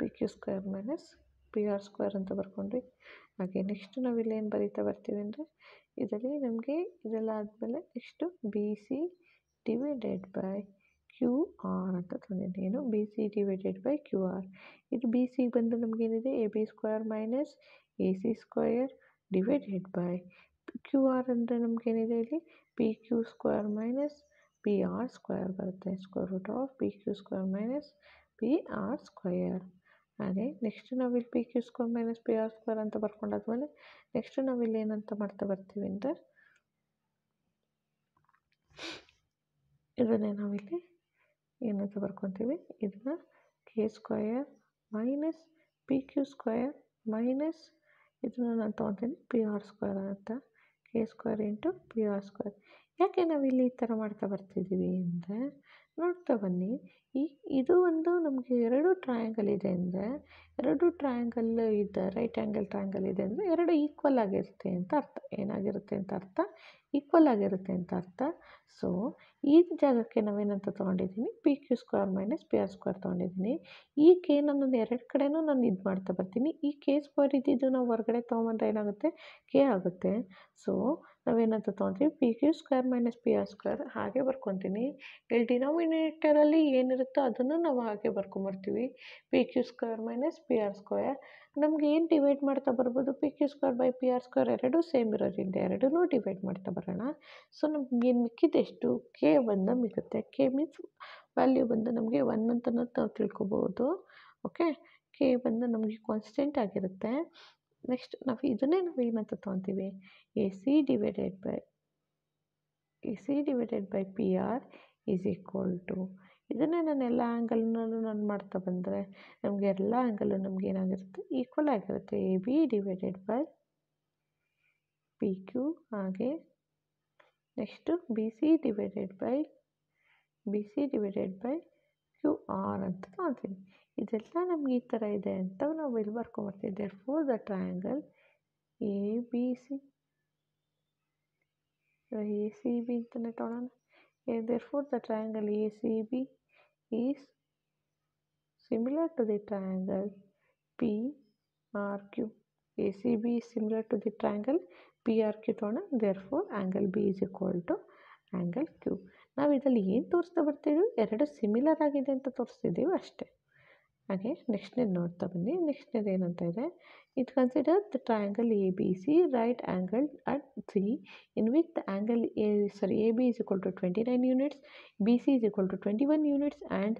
pq2 - P R square ಅಂತ ಬರ್ಕೊಂಡ್ವಿ ಹಾಗೆ ನೆಕ್ಸ್ಟ್ ನಾವು ಇಲ್ಲೇನು ಬರೀತಾ ಬರ್ತೀವಿ ಅಂದರೆ ಇದರಲ್ಲಿ ನಮಗೆ ಇದೆಲ್ಲ ಆದಮೇಲೆ next B C divided by Q R ಅಂತ ತಂದಿದ್ದೀನಿ ಏನು B C divided by Q R ಇದು ಬಿ ಸಿ ಬಂದು ನಮಗೇನಿದೆ A B square minus A C square divided by Q R ಅಂದರೆ ನಮಗೇನಿದೆ ಇಲ್ಲಿ P Q square minus P R square ಬರುತ್ತೆ square root of P Q square minus P R square ಹಾಗೆ next ನಾವಿಲ್ಲಿ P Q square minus P R square ಅಂತ ಬರ್ಕೊಂಡಾದ್ಮೇಲೆ next ನಾವಿಲ್ಲಿ ಏನಂತ ಮಾಡ್ತಾ ಬರ್ತೀವಿ ಅಂದರೆ ಇದನ್ನೇ ನಾವಿಲ್ಲಿ ಏನಂತ ಬರ್ಕೊತೀವಿ ಇದನ್ನ K square minus P Q square minus ಇದನ್ನು ನಾನು ತೊಗೊತೀನಿ ಪಿ ಆರ್ ಸ್ಕ್ವೇರ್ ಅಂತ K square into P R square ಯಾಕೆ ನಾವಿಲ್ಲಿ ಈ ಥರ ಮಾಡ್ತಾ ಬರ್ತಿದ್ದೀವಿ ಅಂದರೆ ನೋಡ್ತಾ ಬನ್ನಿ ಈ ಇದು ಒಂದು ನಮಗೆ ಎರಡು ಟ್ರಯಾಂಗಲ್ ಇದೆ ಅಂದರೆ ಎರಡು ಟ್ರಯಾಂಗಲ್ ಇದೆ ರೈಟ್ ಆ್ಯಂಗಲ್ ಟ್ರಯಾಂಗಲ್ ಇದೆ ಅಂದರೆ ಎರಡು ಈಕ್ವಲ್ ಆಗಿರುತ್ತೆ ಅಂತ ಅರ್ಥ ಏನಾಗಿರುತ್ತೆ ಅಂತ ಅರ್ಥ ಈಕ್ವಲ್ ಆಗಿರುತ್ತೆ ಅಂತ ಅರ್ಥ ಸೊ ಈ ಜಾಗಕ್ಕೆ ನಾವೇನಂತ ತೊಗೊಂಡಿದ್ದೀನಿ P Q square minus P R square ತೊಗೊಂಡಿದ್ದೀನಿ ಈ ಕೆ ನಾನು ಎರಡು ಕಡೆನೂ ನಾನು ಇದು ಮಾಡ್ತಾ ಬರ್ತೀನಿ ಈ ಕೆ ಸ್ಕ್ವೇರ್ ಇದ್ದಿದ್ದು ನಾವು ಹೊರಗಡೆ ತೊಗೊಂಬಂದ್ರೆ ಏನಾಗುತ್ತೆ ಕೆ ಆಗುತ್ತೆ ಸೊ ನಾವೇನಂತ ತೊಗೊತೀವಿ P Q square minus P R square ಹಾಗೆ ಬರ್ಕೊತೀನಿ ಇಲ್ಲಿ ಡಿನಾಮಿನೇಟರಲ್ಲಿ ಏನು ಏನಿರುತ್ತೋ ಅದನ್ನು ನಾವು ಹಾಗೆ ಬರ್ಕೊಂಬರ್ತೀವಿ P Q square minus P R square ನಮ್ಗೆ ಏನು ಡಿವೈಡ್ ಮಾಡ್ತಾ ಬರ್ಬೋದು P Q square by P R square ಎರಡೂ ಸೇಮ್ ಇರೋದ್ರಿಂದ ಎರಡೂ ಡಿವೈಡ್ ಮಾಡ್ತಾ ಬರೋಣ ಸೊ ನಮ್ಗೆ ಏನು ಮಿಕ್ಕಿದೆಷ್ಟು ಕೆ ಬಂದು ಮಿಗುತ್ತೆ ಕೆ ಮೀನ್ಸ್ ವ್ಯಾಲ್ಯೂ ಬಂದು ನಮಗೆ ಒನ್ ಅಂತ ನಾವು ತಿಳ್ಕೊಬೋದು ಓಕೆ ಕೆ ಬಂದು ನಮಗೆ ಕಾನ್ಸ್ಟೆಂಟ್ ಆಗಿರುತ್ತೆ ನೆಕ್ಸ್ಟ್ ನಾವು ಇದನ್ನೇ ನಾವು ಏನಂತ ತೊಗೊತೀವಿ A C divided by A C divided by P R is equal to ಇದನ್ನೇ ನಾನು ಎಲ್ಲ ಆ್ಯಂಗಲ್ನಲ್ಲೂ ನಾನು ಮಾಡ್ತಾ ಬಂದರೆ ನಮಗೆ ಎಲ್ಲ ಆ್ಯಂಗಲ್ಲು ನಮ್ಗೆ ಏನಾಗಿರುತ್ತೆ ಈಕ್ವಲ್ ಆಗಿರುತ್ತೆ A B divided by P Q ಹಾಗೆ next B C divided by B C divided by Q R ಅಂತ ಕಾಣ್ತೀವಿ ಇದೆಲ್ಲ ನಮ್ಗೆ ಈ ಥರ ಇದೆ ಅಂತ ನಾವು ಇಲ್ಲಿ ಬರ್ಕೊಂಬರ್ತೀವಿ therefore the triangle A B C A C B ಅಂತಲೇ ತೊಗೊಳ್ಳೋಣ therefore the triangle A C B similar to the triangle is similar to the triangle PRQ. ACB is similar to the triangle PRQ ತೊಗೊಂಡು for angle B is equal to angle Q ನಾವು ಇದರಲ್ಲಿ ಏನು ತೋರಿಸ್ತಾ ಬರ್ತೀವಿ ಎರಡು similar ಆಗಿದೆ ಅಂತ ತೋರಿಸ್ತಿದ್ದೀವಿ ಅಷ್ಟೇ ಹಾಗೆ ನೆಕ್ಸ್ಟ್ನೇದು ನೋಡ್ತಾ ಬನ್ನಿ ನೆಕ್ಸ್ಟ್ನೇದು ಏನಂತ ಇದೆ it consider the triangle A B C right angle at three in with the angle A sorry A B is equal to twenty nine units B C is equal to twenty one units and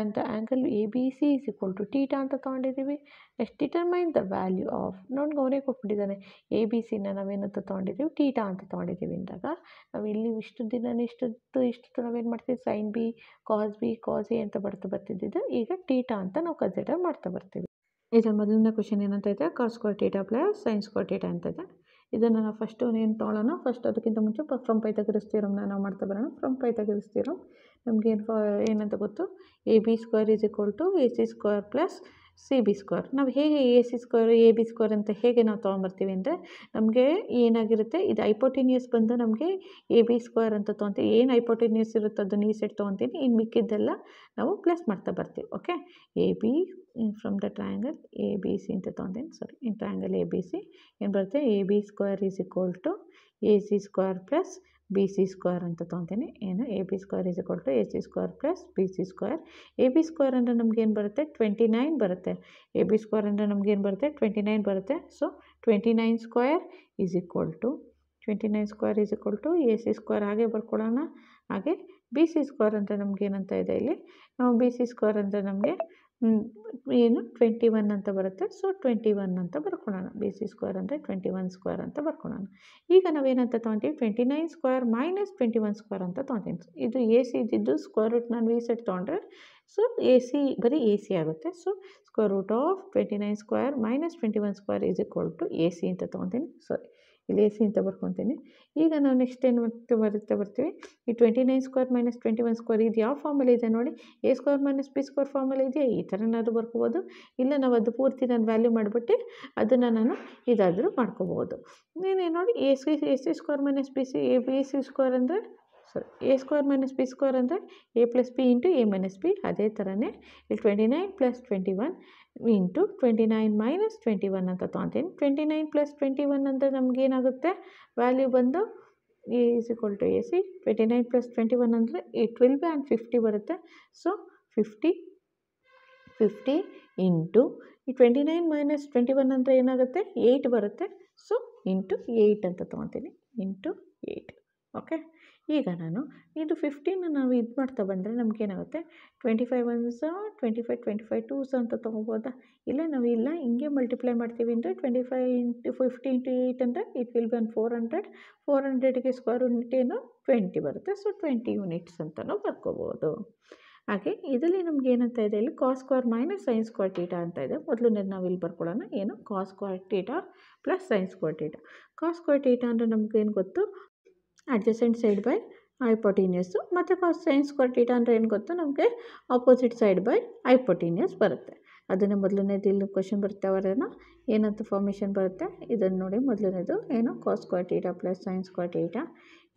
ಅಂತ angle A B C is equal to theta ಅಂತ ತೊಗೊಂಡಿದ್ದೀವಿ ಎಷ್ಟು determine the value of ನೋಡಿ ಗೌರ್ವೇ ಕೊಟ್ಬಿಟ್ಟಿದ್ದಾನೆ A B ಸಿನ ನಾವೇನಂತ ತೊಗೊಂಡಿದ್ದೀವಿ theta ಅಂತ ತೊಗೊಂಡಿದ್ದೀವಿ ಅಂದಾಗ ನಾವು ಇಲ್ಲಿ ಇಷ್ಟು ದಿನನಿಷ್ಟು ಇಷ್ಟೊತ್ತು ನಾವೇನು ಮಾಡ್ತೀವಿ sine B cos B cos A ಅಂತ ಬರ್ತಾ ಬರ್ತಿದ್ದಿದ್ದು ಈಗ ಟೀಟಾ ಅಂತ ನಾವು ಕನ್ಸಿಡರ್ ಮಾಡ್ತಾ ಬರ್ತೀವಿ ಇದರ ಮೊದಲನೇ ಕ್ವಶನ್ ಇದೆ ಕಾಸ್ ಕೋರ್ theta plus sines square theta ಇದೆ ಇದನ್ನು ನಾವು ಫಸ್ಟು ಏನು ತೊಗೊಳ್ಳೋಣ ಫಸ್ಟ್ ಅದಕ್ಕಿಂತ ಮುಂಚೆ ಫ್ರಮ್ ಪೈತಾಗಿರಸ್ ನಾನು ನಾವು ಮಾಡ್ತಾ ಬರೋಣ ಫ್ರಮ್ ಪೈತಾಗಿರಸ್ ಥಿಯರಮ್ ನಮಗೇನು ಫ ಏನಂತ ಗೊತ್ತು A B square is equal to A C square plus C B square ನಾವು ಹೇಗೆ A C square A B square ಅಂತ ಹೇಗೆ ನಾವು ತೊಗೊಂಬರ್ತೀವಿ ಅಂದರೆ ನಮಗೆ ಏನಾಗಿರುತ್ತೆ ಇದು ಐಪೋಟಿನ್ಯೂಸ್ ಬಂದು ನಮಗೆ ಎ ಬಿ ಸ್ಕ್ವೇರ್ ಅಂತ ತೊಗೊತೀವಿ ಏನು ಐಪೋಟಿನ್ಯೂಸ್ ಇರುತ್ತೆ ಅದನ್ನು ಈ ಸೆಟ್ ತೊಗೊತೀನಿ ಇನ್ನು ಮಿಕ್ಕಿದ್ದೆಲ್ಲ ನಾವು ಪ್ಲಸ್ ಮಾಡ್ತಾ ಬರ್ತೀವಿ okay A B from the triangle A B C ಅಂತ ತೊಗೊತೀನಿ sorry in triangle A B C ಏನು ಬರುತ್ತೆ A B square is equal to A C square plus B C square ಅಂತ ತೊಗೊತೀನಿ ಏನು A B square is equal to A C square plus B C square A B square ಅಂದರೆ ನಮಗೇನು ಬರುತ್ತೆ twenty nine ಬರುತ್ತೆ A B square ಅಂದರೆ ನಮ್ಗೇನು ಬರುತ್ತೆ ಟ್ವೆಂಟಿ ನೈನ್ ಬರುತ್ತೆ so twenty nine square is equal to twenty nine square is equal to A C square ಹಾಗೆ ಬರ್ಕೊಳ್ಳೋಣ ಹಾಗೆ ಬಿ ಸಿ ಸ್ಕ್ವೇರ್ ಅಂದರೆ ಏನಂತ ಇದೆ ಇಲ್ಲಿ ಬಿ ಸಿ ಸ್ಕ್ವೇರ್ ಅಂದರೆ ನಮಗೆ ಏನು ಟ್ವೆಂಟಿ ಒನ್ ಅಂತ ಬರುತ್ತೆ ಸೊ ಟ್ವೆಂಟಿ ಒನ್ ಅಂತ ಬರ್ಕೊಳ್ಳೋಣ ಬಿ ಸಿ ಸ್ಕ್ವೇರ್ ಅಂದರೆ ಟ್ವೆಂಟಿ ಒನ್ ಸ್ಕ್ವೇರ್ ಅಂತ ಬರ್ಕೊಳ್ಳೋಣ ಈಗ ನಾವೇನಂತ ತೊಗೊತೀವಿ twenty nine square minus twenty one square ಅಂತ ತೊಗೊತೀನಿ ಇದು ಎ ಸಿ ಇದ್ದಿದ್ದು ಸ್ಕ್ವೇರ್ ರೂಟ್ ನಾನು ವಿ ಸೆಟ್ ತೊಗೊಂಡ್ರೆ ಸೊ ಎ ಸಿ ಬರೀ ಎ ಸಿ ಆಗುತ್ತೆ so square root of twenty nine square minus twenty one square is equal to A C ಅಂತ ತೊಗೊತೀನಿ ಸಾರಿ ಇಲ್ಲಿ ಎ ಸಿ ಅಂತ ಬರ್ಕೊತೀನಿ ಈಗ ನಾವು ನೆಕ್ಸ್ಟ್ ಏನು ಮಾಡ್ತೀವಿ ಬರುತ್ತೆ ಬರ್ತೀವಿ ಈ twenty nine square minus twenty one square ಇದು ಯಾವ ಫಾರ್ಮಲ್ಲಿ ಇದೆ ನೋಡಿ A square minus B square ಫಾರ್ಮಲ್ಲಿ ಇದೆಯಾ ಈ ಅದು ಬರ್ಕೋಬೋದು ಇಲ್ಲ ನಾವು ಅದು ಪೂರ್ತಿ ನಾನು ವ್ಯಾಲ್ಯೂ ಮಾಡಿಬಿಟ್ಟು ಅದನ್ನು ನಾನು ಇದಾದರೂ ಮಾಡ್ಕೋಬೋದು ನೀನೇ ನೋಡಿ A C A C square minus B C A B C square ಅಂದರೆ sorry A square minus B square ಅಂದರೆ A plus B into A minus B ಅದೇ ಥರನೇ ಇಲ್ಲಿ twenty nine plus twenty one into twenty nine minus twenty one ಅಂತ ತೊಗೊತೀನಿ twenty nine plus twenty one ಅಂದರೆ ನಮಗೇನಾಗುತ್ತೆ value ಬಂದು A is equal to A C twenty nine plus twenty one ಅಂದರೆ ಈ ಟ್ವೆಲ್ ಆ್ಯಂಡ್ ಫಿಫ್ಟಿ ಬರುತ್ತೆ so fifty fifty into ಈ twenty nine minus twenty one ಅಂದರೆ ಏನಾಗುತ್ತೆ ಏಯ್ಟ್ ಬರುತ್ತೆ ಸೊ ಇಂಟು ಏಯ್ಟ್ ಅಂತ ತೊಗೊತೀನಿ ಇಂಟು ಏಯ್ಟ್ ಓಕೆ ಈಗ ನಾನು ಇದು ಫಿಫ್ಟೀನ್ ನಾವು ಇದು ಮಾಡ್ತಾ ಬಂದರೆ ನಮಗೇನಾಗುತ್ತೆ twenty five ones twenty five twenty five twos ಅಂತ ತೊಗೊಬೋದಾ ಇಲ್ಲ ನಾವು ಇಲ್ಲ ಹಿಂಗೆ ಮಲ್ಟಿಪ್ಲೈ ಮಾಡ್ತೀವಿ ಅಂದರೆ twenty five into fifty into eight ಅಂದರೆ it will be one four hundred four ಹಂಡ್ರೆಡ್ಗೆ ಸ್ಕ್ವೇರ್ ಯೂನಿಟ್ ಏನು ಟ್ವೆಂಟಿ ಬರುತ್ತೆ ಸೊ ಟ್ವೆಂಟಿ ಯೂನಿಟ್ಸ್ ಅಂತಲೂ ಬರ್ಕೋಬೋದು ಹಾಗೆ ಇದರಲ್ಲಿ ನಮ್ಗೆ ಏನಂತ ಇದೆ ಇಲ್ಲಿ cos square minus sines square theta ಅಂತ ಇದೆ ಮೊದಲು ನಾವು ಇಲ್ಲಿ ಬರ್ಕೊಳ್ಳೋಣ ಏನು cos square theta plus sines square theta cos square theta ಅಂದರೆ ನಮ್ಗೇನು ಗೊತ್ತು ಅಡ್ಜಸೆಂಟ್ ಸೈಡ್ ಬೈ ಐಪೊಟೀನಿಯಸ್ಸು ಮತ್ತು ಕಾಸ್ ಸೈನ್ ಸ್ಕ್ವೇರ್ ಟೀಟಾ ಅಂದರೆ ಏನು ಗೊತ್ತು ನಮಗೆ ಆಪೋಸಿಟ್ ಸೈಡ್ ಬೈ ಐಪೊಟೀನಿಯಸ್ ಬರುತ್ತೆ ಅದನ್ನು ಮೊದಲನೇದು ಇಲ್ಲಿ ಕ್ವಶನ್ ಬರುತ್ತೆ ಅವರೇನ ಏನಂತ ಫಾರ್ಮೇಷನ್ ಬರುತ್ತೆ ಇದನ್ನು ನೋಡಿ ಮೊದಲನೇದು ಏನು cos square theta plus sines square theta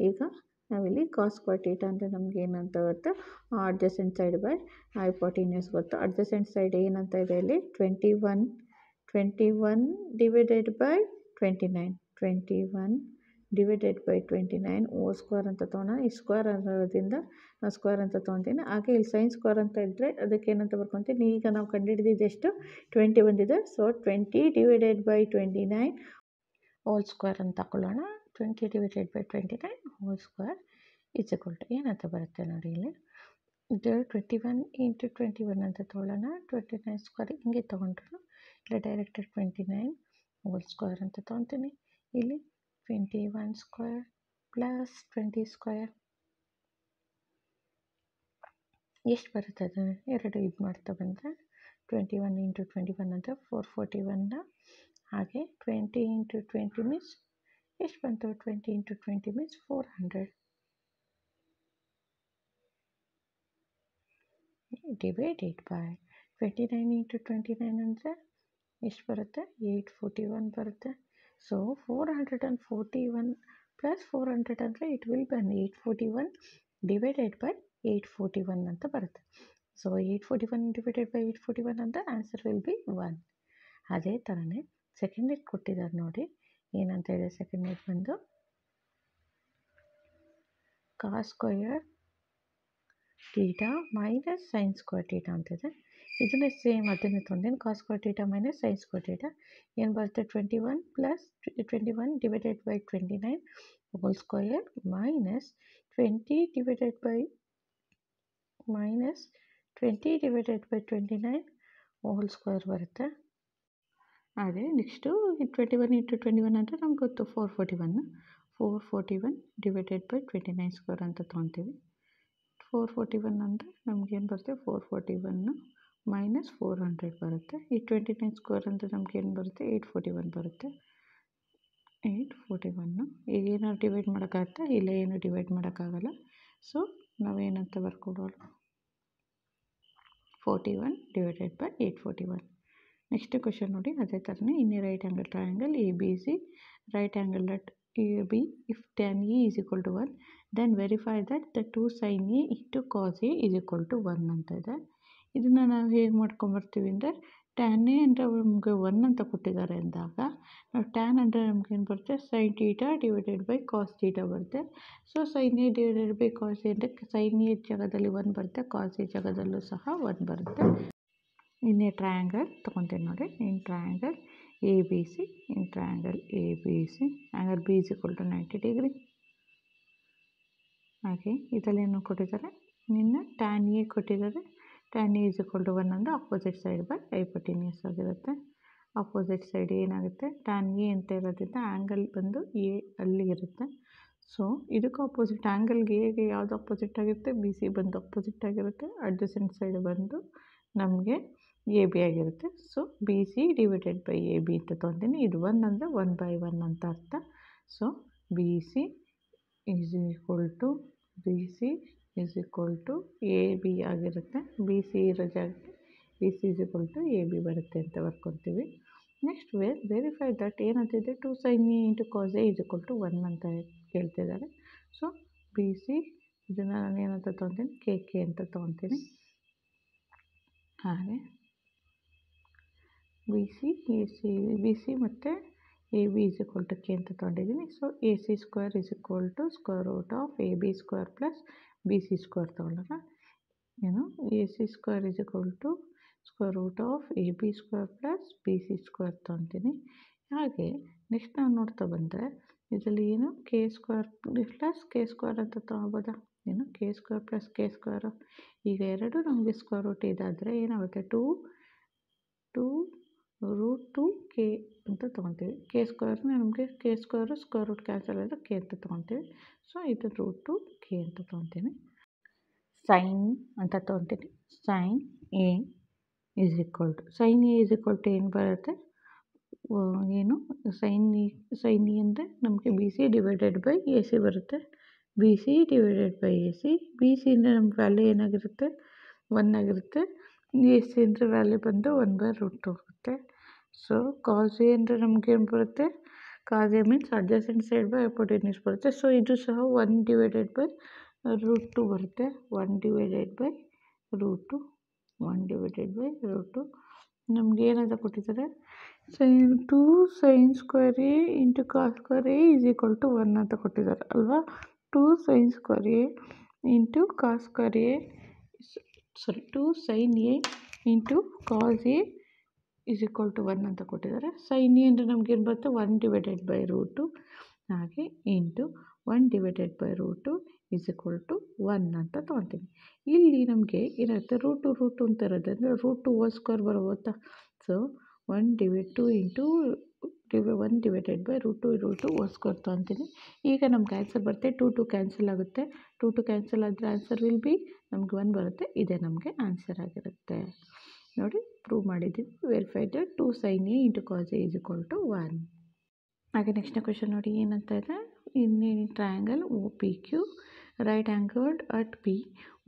ಈಗ ನಾವಿಲ್ಲಿ ಕಾಸ್ ಸ್ಕ್ವೇರ್ ಟೀಟಾ ಅಂದರೆ ನಮಗೆ ಏನಂತ ಗೊತ್ತು ಅಡ್ಜಸೆಂಟ್ ಸೈಡ್ ಬೈ ಐಪೊಟೀನಿಯಸ್ ಗೊತ್ತು ಅಡ್ಜಸೆಂಟ್ ಸೈಡ್ ಏನಂತ ಇದೆ ಇಲ್ಲಿ twenty one twenty one divided by twenty nine twenty one divided by twenty nine whole square ಅಂತ ತೊಗೊಳ್ಳೋಣ ಈ ಸ್ಕ್ವೇರ್ ಅನ್ನೋದ್ರಿಂದ ನಾವು ಸ್ಕ್ವೇರ್ ಅಂತ ತೊಗೊತೀನಿ ಹಾಗೆ ಇಲ್ಲಿ ಸೈನ್ ಸ್ಕ್ವೇರ್ ಅಂತ ಇದ್ದರೆ ಅದಕ್ಕೆ ಏನಂತ ಬರ್ಕೊತೀನಿ ಈಗ ನಾವು ಕಂಡುಹಿಡಿದಿದ್ದು ಎಷ್ಟು ಟ್ವೆಂಟಿ ಬಂದಿದೆ so twenty divided by twenty nine whole square ಅಂತ ತಗೊಳ್ಳೋಣ twenty divided by twenty nine whole square is equal ಏನಂತ ಬರುತ್ತೆ ನೋಡಿ ಇಲ್ಲಿ ಇದು twenty one into twenty one ಅಂತ ತೊಗೊಳ್ಳೋಣ ಟ್ವೆಂಟಿ ನೈನ್ ಸ್ಕ್ವೇರ್ ಹಿಂಗೆ ತೊಗೊಂಡ್ರು ಇಲ್ಲ direct twenty nine whole square ಅಂತ ತೊಗೊತೀನಿ ಇಲ್ಲಿ 21 square plus 20 ಸ್ಕ್ವೇರ್ ಎಷ್ಟು ಬರುತ್ತೆ ಅದು ಎರಡು ಇದು ಮಾಡ್ತಾ ಬಂದರೆ twenty one into twenty one ಅಂದರೆ ಫೋರ್ ಫೋರ್ಟಿ ಒನ್ನ ಹಾಗೆ ಟ್ವೆಂಟಿ ಇಂಟು ಟ್ವೆಂಟಿ ಮೀನ್ಸ್ ಎಷ್ಟು ಬಂತು twenty into twenty means four hundred divided by twenty nine into twenty nine ಅಂದರೆ ಎಷ್ಟು ಬರುತ್ತೆ ಏಯ್ಟ್ ಫೋರ್ಟಿ ಒನ್ ಬರುತ್ತೆ so four forty one plus four hundred ಅಂದರೆ it will be eight forty one divided by eight forty one ಅಂತ ಬರುತ್ತೆ so eight forty one divided by eight forty one ಅಂತ answer will be one ಅದೇ ಥರನೇ second aid ಕೊಟ್ಟಿದ್ದಾರೆ ನೋಡಿ ಏನಂತ ಇದೆ ಸೆಕೆಂಡ್ ಏಡ್ ಬಂದು cos square theta minus sine square theta ಅಂತಿದೆ ಇದನ್ನೇ ಸೇಮ್ ಅದನ್ನೇ ತಂದೇನು cos square minus sine square ಏನು ಬರುತ್ತೆ twenty one plus twenty one divided by twenty nine whole square minus twenty divided by minus twenty divided by twenty nine whole square ಬರುತ್ತೆ ಅದೇ next twenty one into twenty one ಅಂದರೆ ನಮ್ಗೆ ಗೊತ್ತು four forty one four forty one divided by twenty nine square ಅಂತ ತೊಗೊತೀವಿ four forty one ಅಂದರೆ ನಮ್ಗೇನು ಬರುತ್ತೆ four forty one minus four hundred ಬರುತ್ತೆ ಈ ಟ್ವೆಂಟಿ ನೈನ್ ಸ್ಕ್ವೇರ್ ಅಂದರೆ ನಮ್ಗೆ ಏನು ಬರುತ್ತೆ ಏಯ್ಟ್ ಫೋರ್ಟಿ ಒನ್ ಬರುತ್ತೆ ಏಯ್ಟ್ ಫೋರ್ಟಿ ಒನ್ನು ಈಗ ಏನಾದ್ರು ಡಿವೈಡ್ ಮಾಡೋಕ್ಕಾಗತ್ತಾ ಇಲ್ಲ ಏನು ಡಿವೈಡ್ ಮಾಡೋಕ್ಕಾಗಲ್ಲ ಸೊ ನಾವೇನಂತ ಬರ್ಕೊಡೋಣ forty one divided by eight forty one next question ನೋಡಿ ಅದೇ ಥರನೇ ಇನ್ನೇ right angle triangle A B C right angle at A B if tan A is equal to one then verify that the two sign A two cos A is equal to one ಅಂತ ಇದೆ ಇದನ್ನು ನಾವು ಹೇಗೆ ಮಾಡ್ಕೊಂಬರ್ತೀವಿ ಅಂದರೆ ಟ್ಯಾನೇ ಅಂದರೆ ನಮಗೆ one ಅಂತ ಕೊಟ್ಟಿದ್ದಾರೆ ಅಂದಾಗ ನಾವು ಟ್ಯಾನ್ ಅಂದರೆ ನಮ್ಗೇನು ಬರುತ್ತೆ sine theta divided by cos theta ಬರುತ್ತೆ so sine A divided by cos A ಅಂದರೆ ಸೈನ್ ಎ ಜಾಗದಲ್ಲಿ ಒನ್ ಬರುತ್ತೆ ಕಾಸ್ ಎ ಜಾಗದಲ್ಲೂ ಸಹ ಒನ್ ಬರುತ್ತೆ ಇನ್ನೇ ಟ್ರಯಾಂಗಲ್ ತೊಗೊತೀನಿ ನೋಡಿ in triangle A B C in triangle A B C angle B C equal ninety degree ಹಾಗೆ ಇದರಲ್ಲಿ ಏನು ಕೊಟ್ಟಿದ್ದಾರೆ ನಿನ್ನೆ ಟ್ಯಾನ್ ಎ ಕೊಟ್ಟಿದ್ದಾರೆ tan is equal to one ಅಂದರೆ ಅಪೋಸಿಟ್ ಸೈಡ್ ಬೈ ಐಪಟಿನ್ಯೂಸ್ ಆಗಿರುತ್ತೆ ಅಪೋಸಿಟ್ ಸೈಡ್ ಏನಾಗುತ್ತೆ ಟ್ಯಾನ್ ಎ ಅಂತ ಇರೋದ್ರಿಂದ ಆ್ಯಂಗಲ್ ಬಂದು ಎ ಅಲ್ಲಿ ಇರುತ್ತೆ ಸೊ ಇದಕ್ಕೆ ಅಪೋಸಿಟ್ ಆ್ಯಂಗಲ್ಗೆ ಎಗೆ ಯಾವುದು ಅಪೋಸಿಟ್ ಆಗಿರುತ್ತೆ ಬಿ ಸಿ ಬಂದು ಅಪೋಸಿಟ್ ಆಗಿರುತ್ತೆ ಅಡ್ಜಸೆಂಟ್ ಸೈಡ್ ಬಂದು ನಮಗೆ ಎ ಬಿ ಆಗಿರುತ್ತೆ so B C divided by A B ಅಂತ ತೊಗೊಂತೀನಿ ಇದು ಒನ್ ಅಂದರೆ ಒನ್ ಬೈ ಒನ್ ಅಂತ ಅರ್ಥ so B C is equal to B C is equal to A B ಆಗಿರುತ್ತೆ ಬಿ ಸಿ ಇರೋ ಜಾಗಕ್ಕೆ B C is equal to A B ಬರುತ್ತೆ ಅಂತ ಬರ್ಕೊತೀವಿ ನೆಕ್ಸ್ಟ್ ವೇ ವೆರಿಫೈ ದಟ್ ಏನಂತಿದೆ two sign A into cos A is equal to one ಅಂತ ಕೇಳ್ತಿದ್ದಾರೆ so B C ಇದನ್ನು ನಾನು ಏನಂತ ತೊಗೊತೀನಿ ಕೆ ಕೆ ಅಂತ ತೊಗೊತೀನಿ ಹಾಗೆ B C A C B C ಮತ್ತು A B is equal to K ಅಂತ ತೊಗೊಂಡಿದ್ದೀನಿ so A C square is equal to square root of A B square plus B C square ತಗೊಳ್ಳೋಣ ಏನು A C square is equal to square root of A B square plus B C square ತೊಗೊತೀನಿ ಹಾಗೆ next ನಾವು ನೋಡ್ತಾ ಬಂದರೆ ಇದರಲ್ಲಿ ಏನು K square plus K square ಅಂತ ತೊಗೊಬೋದಾ ಏನು K square plus K square ಈಗ ಎರಡು ನಮಗೆ ಸ್ಕ್ವೇರ್ ರೂಟ್ ಇದಾದರೆ ಏನಾಗುತ್ತೆ two two root two K ಅಂತ ತೊಗೊತೀವಿ ಕೆ ಸ್ಕ್ವೇರ್ನ ನಮಗೆ K square square root cancel ಆದರೆ ಕೆ ಅಂತ ತೊಗೊತೀವಿ ಸೊ ಇದು ರೂಟ್ ಟು ಕೆ ಅಂತ ತೊಗೊತೀನಿ ಸೈನ್ ಅಂತ ತೊಗೊತೀನಿ sine A is equal to sign A is equal to ಏನು ಬರುತ್ತೆ ಏನು ಸೈನ್ ಇ ಸೈನ್ ಇ ಅಂದರೆ ನಮಗೆ B C divided by A C ಬರುತ್ತೆ B C divided by A C B C ಅಂದರೆ ನಮ್ಮ ವ್ಯಾಲ್ಯೂ ಏನಾಗಿರುತ್ತೆ ಒನ್ ಆಗಿರುತ್ತೆ ಎ ಸಿ ಅಂದರೆ ವ್ಯಾಲ್ಯೂ ಬಂದು ಒನ್ ಬೈ ರೂಟ್ ಹೋಗುತ್ತೆ ಸೊ ಕಾಸ್ ಎ ಅಂದರೆ ಏನು ಬರುತ್ತೆ ಕಾಗೆ means adjacent side by opposite ಬರುತ್ತೆ ಸೊ ಇದು ಸಹ one divided by root two ಬರುತ್ತೆ one divided by root two one divided by root two ನಮ್ಗೆ ಏನಂತ ಕೊಟ್ಟಿದ್ದಾರೆ sin two sin square A into cos square A is equal to one ಅಂತ ಕೊಟ್ಟಿದ್ದಾರೆ ಅಲ್ವಾ two sin square A into cos square A sorry two sign A into cos A is equal to one ಅಂತ ಕೊಟ್ಟಿದ್ದಾರೆ so ನಮ್ಗೆ ಏನು ಬರುತ್ತೆ one divided by root ಹಾಗೆ into one divided by root is equal to one ಅಂತ ತೊಗೊತೀನಿ ಇಲ್ಲಿ ನಮಗೆ ಏನಾಗುತ್ತೆ ರೂಟು ರೂಟು ಅಂತ ಇರೋದು ಅಂದರೆ ಟು ಓ ಸ್ಕ್ವೇರ್ ಬರುತ್ತಾ so one divide two into ಡಿವೈ one divided by root two whole square ತೊಗೊತೀನಿ ಈಗ ನಮ್ಗೆ ಆನ್ಸರ್ ಬರುತ್ತೆ ಟು ಟು ಕ್ಯಾನ್ಸಲ್ ಆಗುತ್ತೆ ಟು ಟು ಕ್ಯಾನ್ಸಲ್ ಆದರೆ ಆನ್ಸರ್ ವಿಲ್ ಬಿ ನಮ್ಗೆ ಒನ್ ಬರುತ್ತೆ ಇದೇ ನಮಗೆ ಆನ್ಸರ್ ಆಗಿರುತ್ತೆ ನೋಡಿ ಪ್ರೂವ್ ಮಾಡಿದ್ದೀವಿ verified two sign A into cos A is equal to one ಹಾಗೆ ನೆಕ್ಸ್ಟ್ನ ಕ್ವೆಶನ್ ನೋಡಿ ಏನಂತ ಇದೆ ಇನ್ನೇನು triangle O P Q right at right angled at P.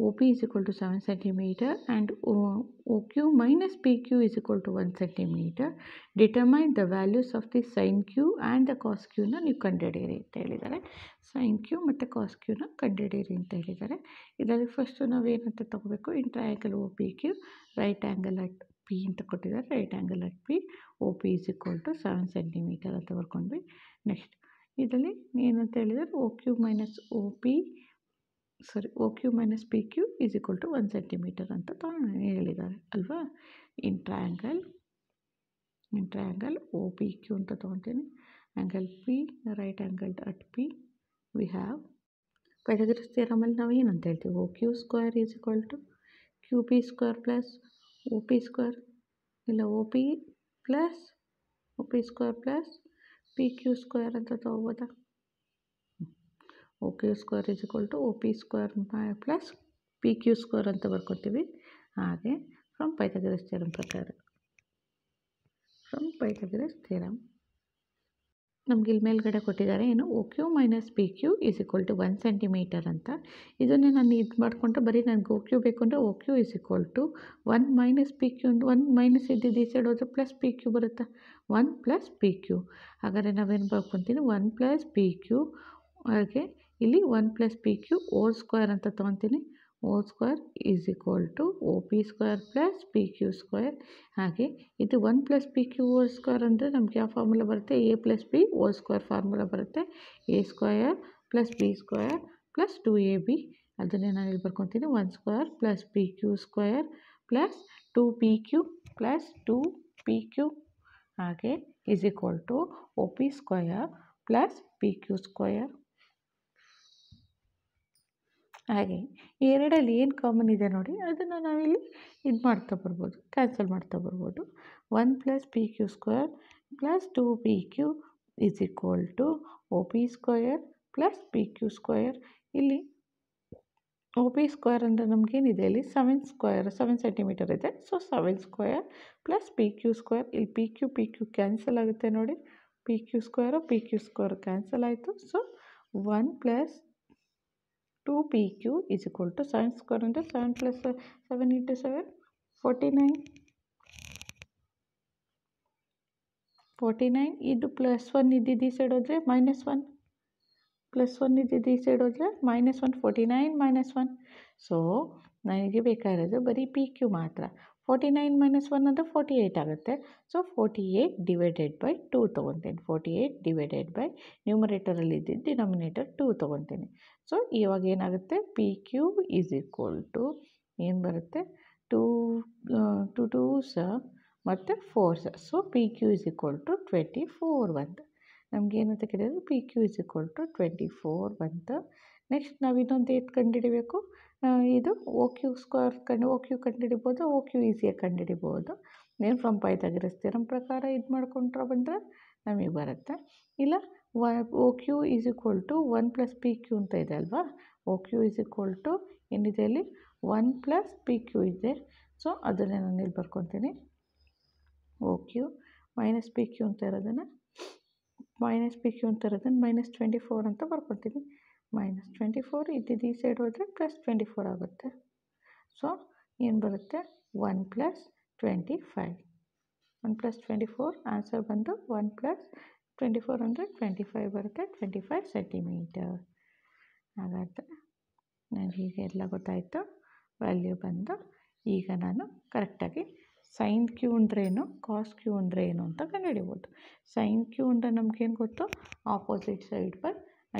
OP is equal to 7 O and OQ minus PQ is equal to to one centimetre the the values of the sin Q and the cos ಕ್ಯೂನ ನೀವು ಕಂಡಿಡಿಯರಿ ಅಂತ ಹೇಳಿದ್ದಾರೆ sign Q ಮತ್ತು ಕಾಸ್ ಕ್ಯೂನ ನ ಅಂತ ಹೇಳಿದ್ದಾರೆ ಇದರಲ್ಲಿ ಫಸ್ಟು ನಾವು ಏನಂತ ತಗೋಬೇಕು in triangle O P Q right angle at P ಅಂತ ಕೊಟ್ಟಿದ್ದಾರೆ right angle at P O P is equal to seven centimetre ಅಂತ ಬರ್ಕೊಂಡ್ವಿ ನೆಕ್ಸ್ಟ್ ಇದರಲ್ಲಿ ಏನಂತ ಹೇಳಿದರೆ O Q minus O P sorry O Q minus P Q is equal to one centimetre अंत तेदारे अल्वा in triangle in triangle O P Q अंत तकनी angle P right angle at P we have Pythagoras स्थिरम नावेनती O Q square is equal to Q P square plus O P square इला O P plus O P square plus P Q square अंत O Q square is equal to O P square plus P Q square ಅಂತ ಬರ್ಕೊತೀವಿ ಹಾಗೆ from Pythagoras theorem ಪ್ರಕಾರ from Pythagoras theorem ನಮ್ಗೆ ಇಲ್ಲಿ ಮೇಲ್ಗಡೆ ಕೊಟ್ಟಿದ್ದಾರೆ ಏನು O Q minus P Q is equal to one centimetre ಅಂತ ಇದನ್ನೇ ನಾನು ಇದು ಮಾಡಿಕೊಂಡ್ರೆ ಬರೀ ನನಗೆ ಒ ಕ್ಯೂ ಬೇಕು ಅಂದರೆ O Q is equal to one minus P Q ಅಂದರೆ ಒನ್ ಮೈನಸ್ ಇದ್ದಿದ್ದು ಈ ಸೈಡ್ ಹೋದರೆ ಪ್ಲಸ್ ಪಿ ಕ್ಯೂ ಬರುತ್ತೆ ಒನ್ ಪ್ಲಸ್ ಪಿ ಕ್ಯೂ ಹಾಗಾದರೆ ನಾವೇನು ಬರ್ಕೊತೀನಿ ಒನ್ ಪ್ಲಸ್ ಪಿ ಕ್ಯೂ ಹಾಗೆ ಇಲ್ಲಿ one plus P Q whole square ಅಂತ ತೊಗೊತೀನಿ whole square is equal to O P square plus P Q square ಹಾಗೆ ಇದು one plus P Q whole square ಅಂದರೆ ನಮಗೆ ಯಾವ ಫಾರ್ಮುಲಾ ಬರುತ್ತೆ A plus B whole square formula ಬರುತ್ತೆ A square plus B square plus two A B ಅದನ್ನೇ ನಾನು ಇಲ್ಲಿ ಬರ್ಕೊತೀನಿ one square plus P Q square plus two P Q plus two P Q ಹಾಗೆ is equal to O P square plus P Q square ಹಾಗೆ ಈ ಎರಡಲ್ಲಿ ಏನು common ಇದೆ ನೋಡಿ ಅದನ್ನು ನಾವಿಲ್ಲಿ ಇದು ಮಾಡ್ತಾ ಬರ್ಬೋದು ಕ್ಯಾನ್ಸಲ್ ಮಾಡ್ತಾ ಬರ್ಬೋದು one plus P Q square plus two P Q is equal to O P square plus P Q square ಇಲ್ಲಿ ಒ ಪಿ ಸ್ಕ್ವೇರ್ ಅಂದರೆ ನಮಗೇನಿದೆ ಇಲ್ಲಿ ಸೆವೆನ್ ಸ್ಕ್ವೇರ್ ಸೆವೆನ್ ಸೆಂಟಿಮೀಟರ್ ಇದೆ so seven square plus P Q square ಇಲ್ಲಿ P Q P Q cancel ಆಗುತ್ತೆ ನೋಡಿ P Q square P Q square cancel ಆಯಿತು so one plus 2pq = 7² ಅಂತ 7 + 7 8 7 49 49 + 1 ನೀ ದೇದಿ ಸೆಡ್ ಒಜ -1 + 1 ನೀ ದೇದಿ ಸೆಡ್ ಒಜ -1 49 -1 ಸೋ ನನಿಗೆ ಬೇಕಾಯಿರೋದು ಬರಿ pq ಮಾತ್ರ ಫೋರ್ಟಿ ನೈನ್ ಮೈನಸ್ ಒನ್ ಅಂದರೆ ಫೋರ್ಟಿ ಏಯ್ಟ್ ಆಗುತ್ತೆ so forty eight divided by two ತೊಗೊತೀನಿ ಫೋರ್ಟಿ ಏಯ್ಟ್ ಡಿವೈಡೆಡ್ ಬೈ ನ್ಯೂಮರೇಟರಲ್ಲಿ ಇದ್ದಿದ್ದು ಡಿನಾಮಿನೇಟರ್ ಟೂ ತೊಗೊತೀನಿ ಸೊ ಇವಾಗ ಏನಾಗುತ್ತೆ P Q is equal to ಏನು ಬರುತ್ತೆ ಟೂ ಟು ಟೂ ಸ ಮತ್ತು ಫೋರ್ ಸ so P Q is equal to twenty four ಬಂತು ನಮಗೇನಂತ ಕೇಳಿದರೆ P Q is equal to twenty four ಬಂತು ನೆಕ್ಸ್ಟ್ ನಾವು ಇನ್ನೊಂದು ಏಟ್ ಕಂಡುಹಿಡಿಬೇಕು ಇದು ಓ ಕ್ಯೂ ಸ್ಕ್ವೇರ್ ಕಂಡು ಓ ಕ್ಯೂ ಕಂಡುಹಿಡಿಬೋದು ಓ ಕ್ಯೂ ಈಸಿಯಾಗಿ ಕಂಡುಹಿಡಿಬೋದು ಏನು ಫ್ರಮ್ ಪೈಥಾಗಿರಸ್ ನಮ್ಮ ಪ್ರಕಾರ ಇದು ಮಾಡ್ಕೊಂಡ್ರೆ ಬಂದರೆ ನಮಗೆ ಬರುತ್ತೆ ಇಲ್ಲ ವ O Q is equal to one plus P Q ಅಂತ ಇದೆ ಅಲ್ವಾ O Q is equal to ಏನಿದೆ ಅಲ್ಲಿ ಒನ್ ಪ್ಲಸ್ ಪಿ ಕ್ಯೂ ಇದೆ ಸೊ ಅದನ್ನೇ ನಾನು ಇಲ್ಲಿ ಬರ್ಕೊತೀನಿ O Q minus P Q ಅಂತ ಇರೋದನ್ನು ಮೈನಸ್ ಪಿ ಕ್ಯೂ ಅಂತ ಇರೋದನ್ನು ಮೈನಸ್ ಟ್ವೆಂಟಿ ಫೋರ್ ಅಂತ ಬರ್ಕೊತೀನಿ ಮೈನಸ್ ಟ್ವೆಂಟಿ ಫೋರ್ ಇದ್ದಿದ್ದು ಈ ಸೈಡ್ ಹೋದರೆ ಪ್ಲಸ್ ಟ್ವೆಂಟಿ ಫೋರ್ ಆಗುತ್ತೆ ಸೊ ಏನು ಬರುತ್ತೆ one plus twenty five one plus twenty four answer ಬಂದು ಒನ್ ಪ್ಲಸ್ ಟ್ವೆಂಟಿ ಫೋರ್ ಅಂದರೆ ಟ್ವೆಂಟಿ ಫೈವ್ ಬರುತ್ತೆ ಟ್ವೆಂಟಿ ಫೈವ್ ಸೆಂಟಿಮೀಟರ್ ಹಾಗಾದರೆ ನನಗೆ ಹೀಗೆ ಎಲ್ಲ ಗೊತ್ತಾಯಿತು ವ್ಯಾಲ್ಯೂ ಬಂದು ಈಗ ನಾನು ಕರೆಕ್ಟಾಗಿ ಸೈನ್ ಕ್ಯೂ ಅಂದ್ರೇನು ಕಾಸ್ ಕ್ಯೂ ಅಂದರೆ ಏನು ಅಂತ ಕಂಡುಹಿಡಿಬೋದು ಸೈನ್ ಕ್ಯೂ ಅಂದರೆ ನಮಗೇನು ಗೊತ್ತು opposite side by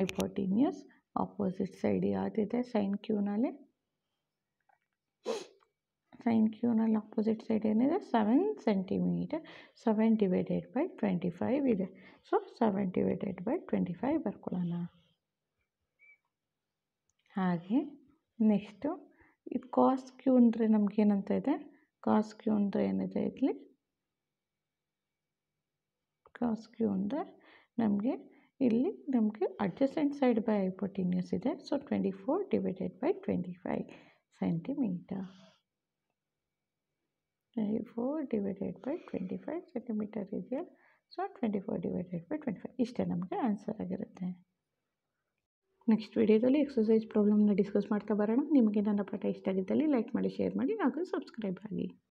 hypotenuse opposite side ಯಾವುದಿದೆ ಸೈನ್ ಕ್ಯೂನಲ್ಲಿ ಸೈನ್ ಕ್ಯೂನಲ್ಲಿ ಆಪೋಸಿಟ್ ಸೈಡ್ ಏನಿದೆ seven centimetre seven divided by twenty five ಇದೆ so seven divided by twenty five ಬರ್ಕೊಳ್ಳೋಣ ಹಾಗೆ ನೆಕ್ಸ್ಟು ಇದು ಕಾಸ್ ಕ್ಯೂ ಅಂದರೆ ನಮಗೇನಂತ ಇದೆ ಕಾಸ್ ಕ್ಯೂ ಅಂದರೆ ಏನಿದೆ ಇಲ್ಲಿ ಕಾಸ್ ಕ್ಯೂ ಅಂದರೆ ನಮಗೆ ಇಲ್ಲಿ ನಮಗೆ ಅಡ್ಜಸೆಂಟ್ ಸೈಡ್ ಬೈ ಐಪೊಟಿನ್ಯೂಸ್ ಇದೆ so twenty four divided by twenty five centimetre twenty four divided by twenty five centimetre ಇದೆಯಾ so twenty four divided by twenty five ಇಷ್ಟೇ ನಮಗೆ ಆನ್ಸರ್ ಆಗಿರುತ್ತೆ ನೆಕ್ಸ್ಟ್ ವಿಡಿಯೋದಲ್ಲಿ ಎಕ್ಸಸೈಸ್ ಪ್ರಾಬ್ಲಮ್ನ ಡಿಸ್ಕಸ್ ಮಾಡ್ತಾ ಬರೋಣ ನಿಮಗೆ ನನ್ನ ಪಾಠ ಇಷ್ಟ ಆಗಿದ್ದಲ್ಲಿ ಲೈಕ್ ಮಾಡಿ ಶೇರ್ ಮಾಡಿ ಹಾಗೂ ಸಬ್ಸ್ಕ್ರೈಬ್ ಆಗಿ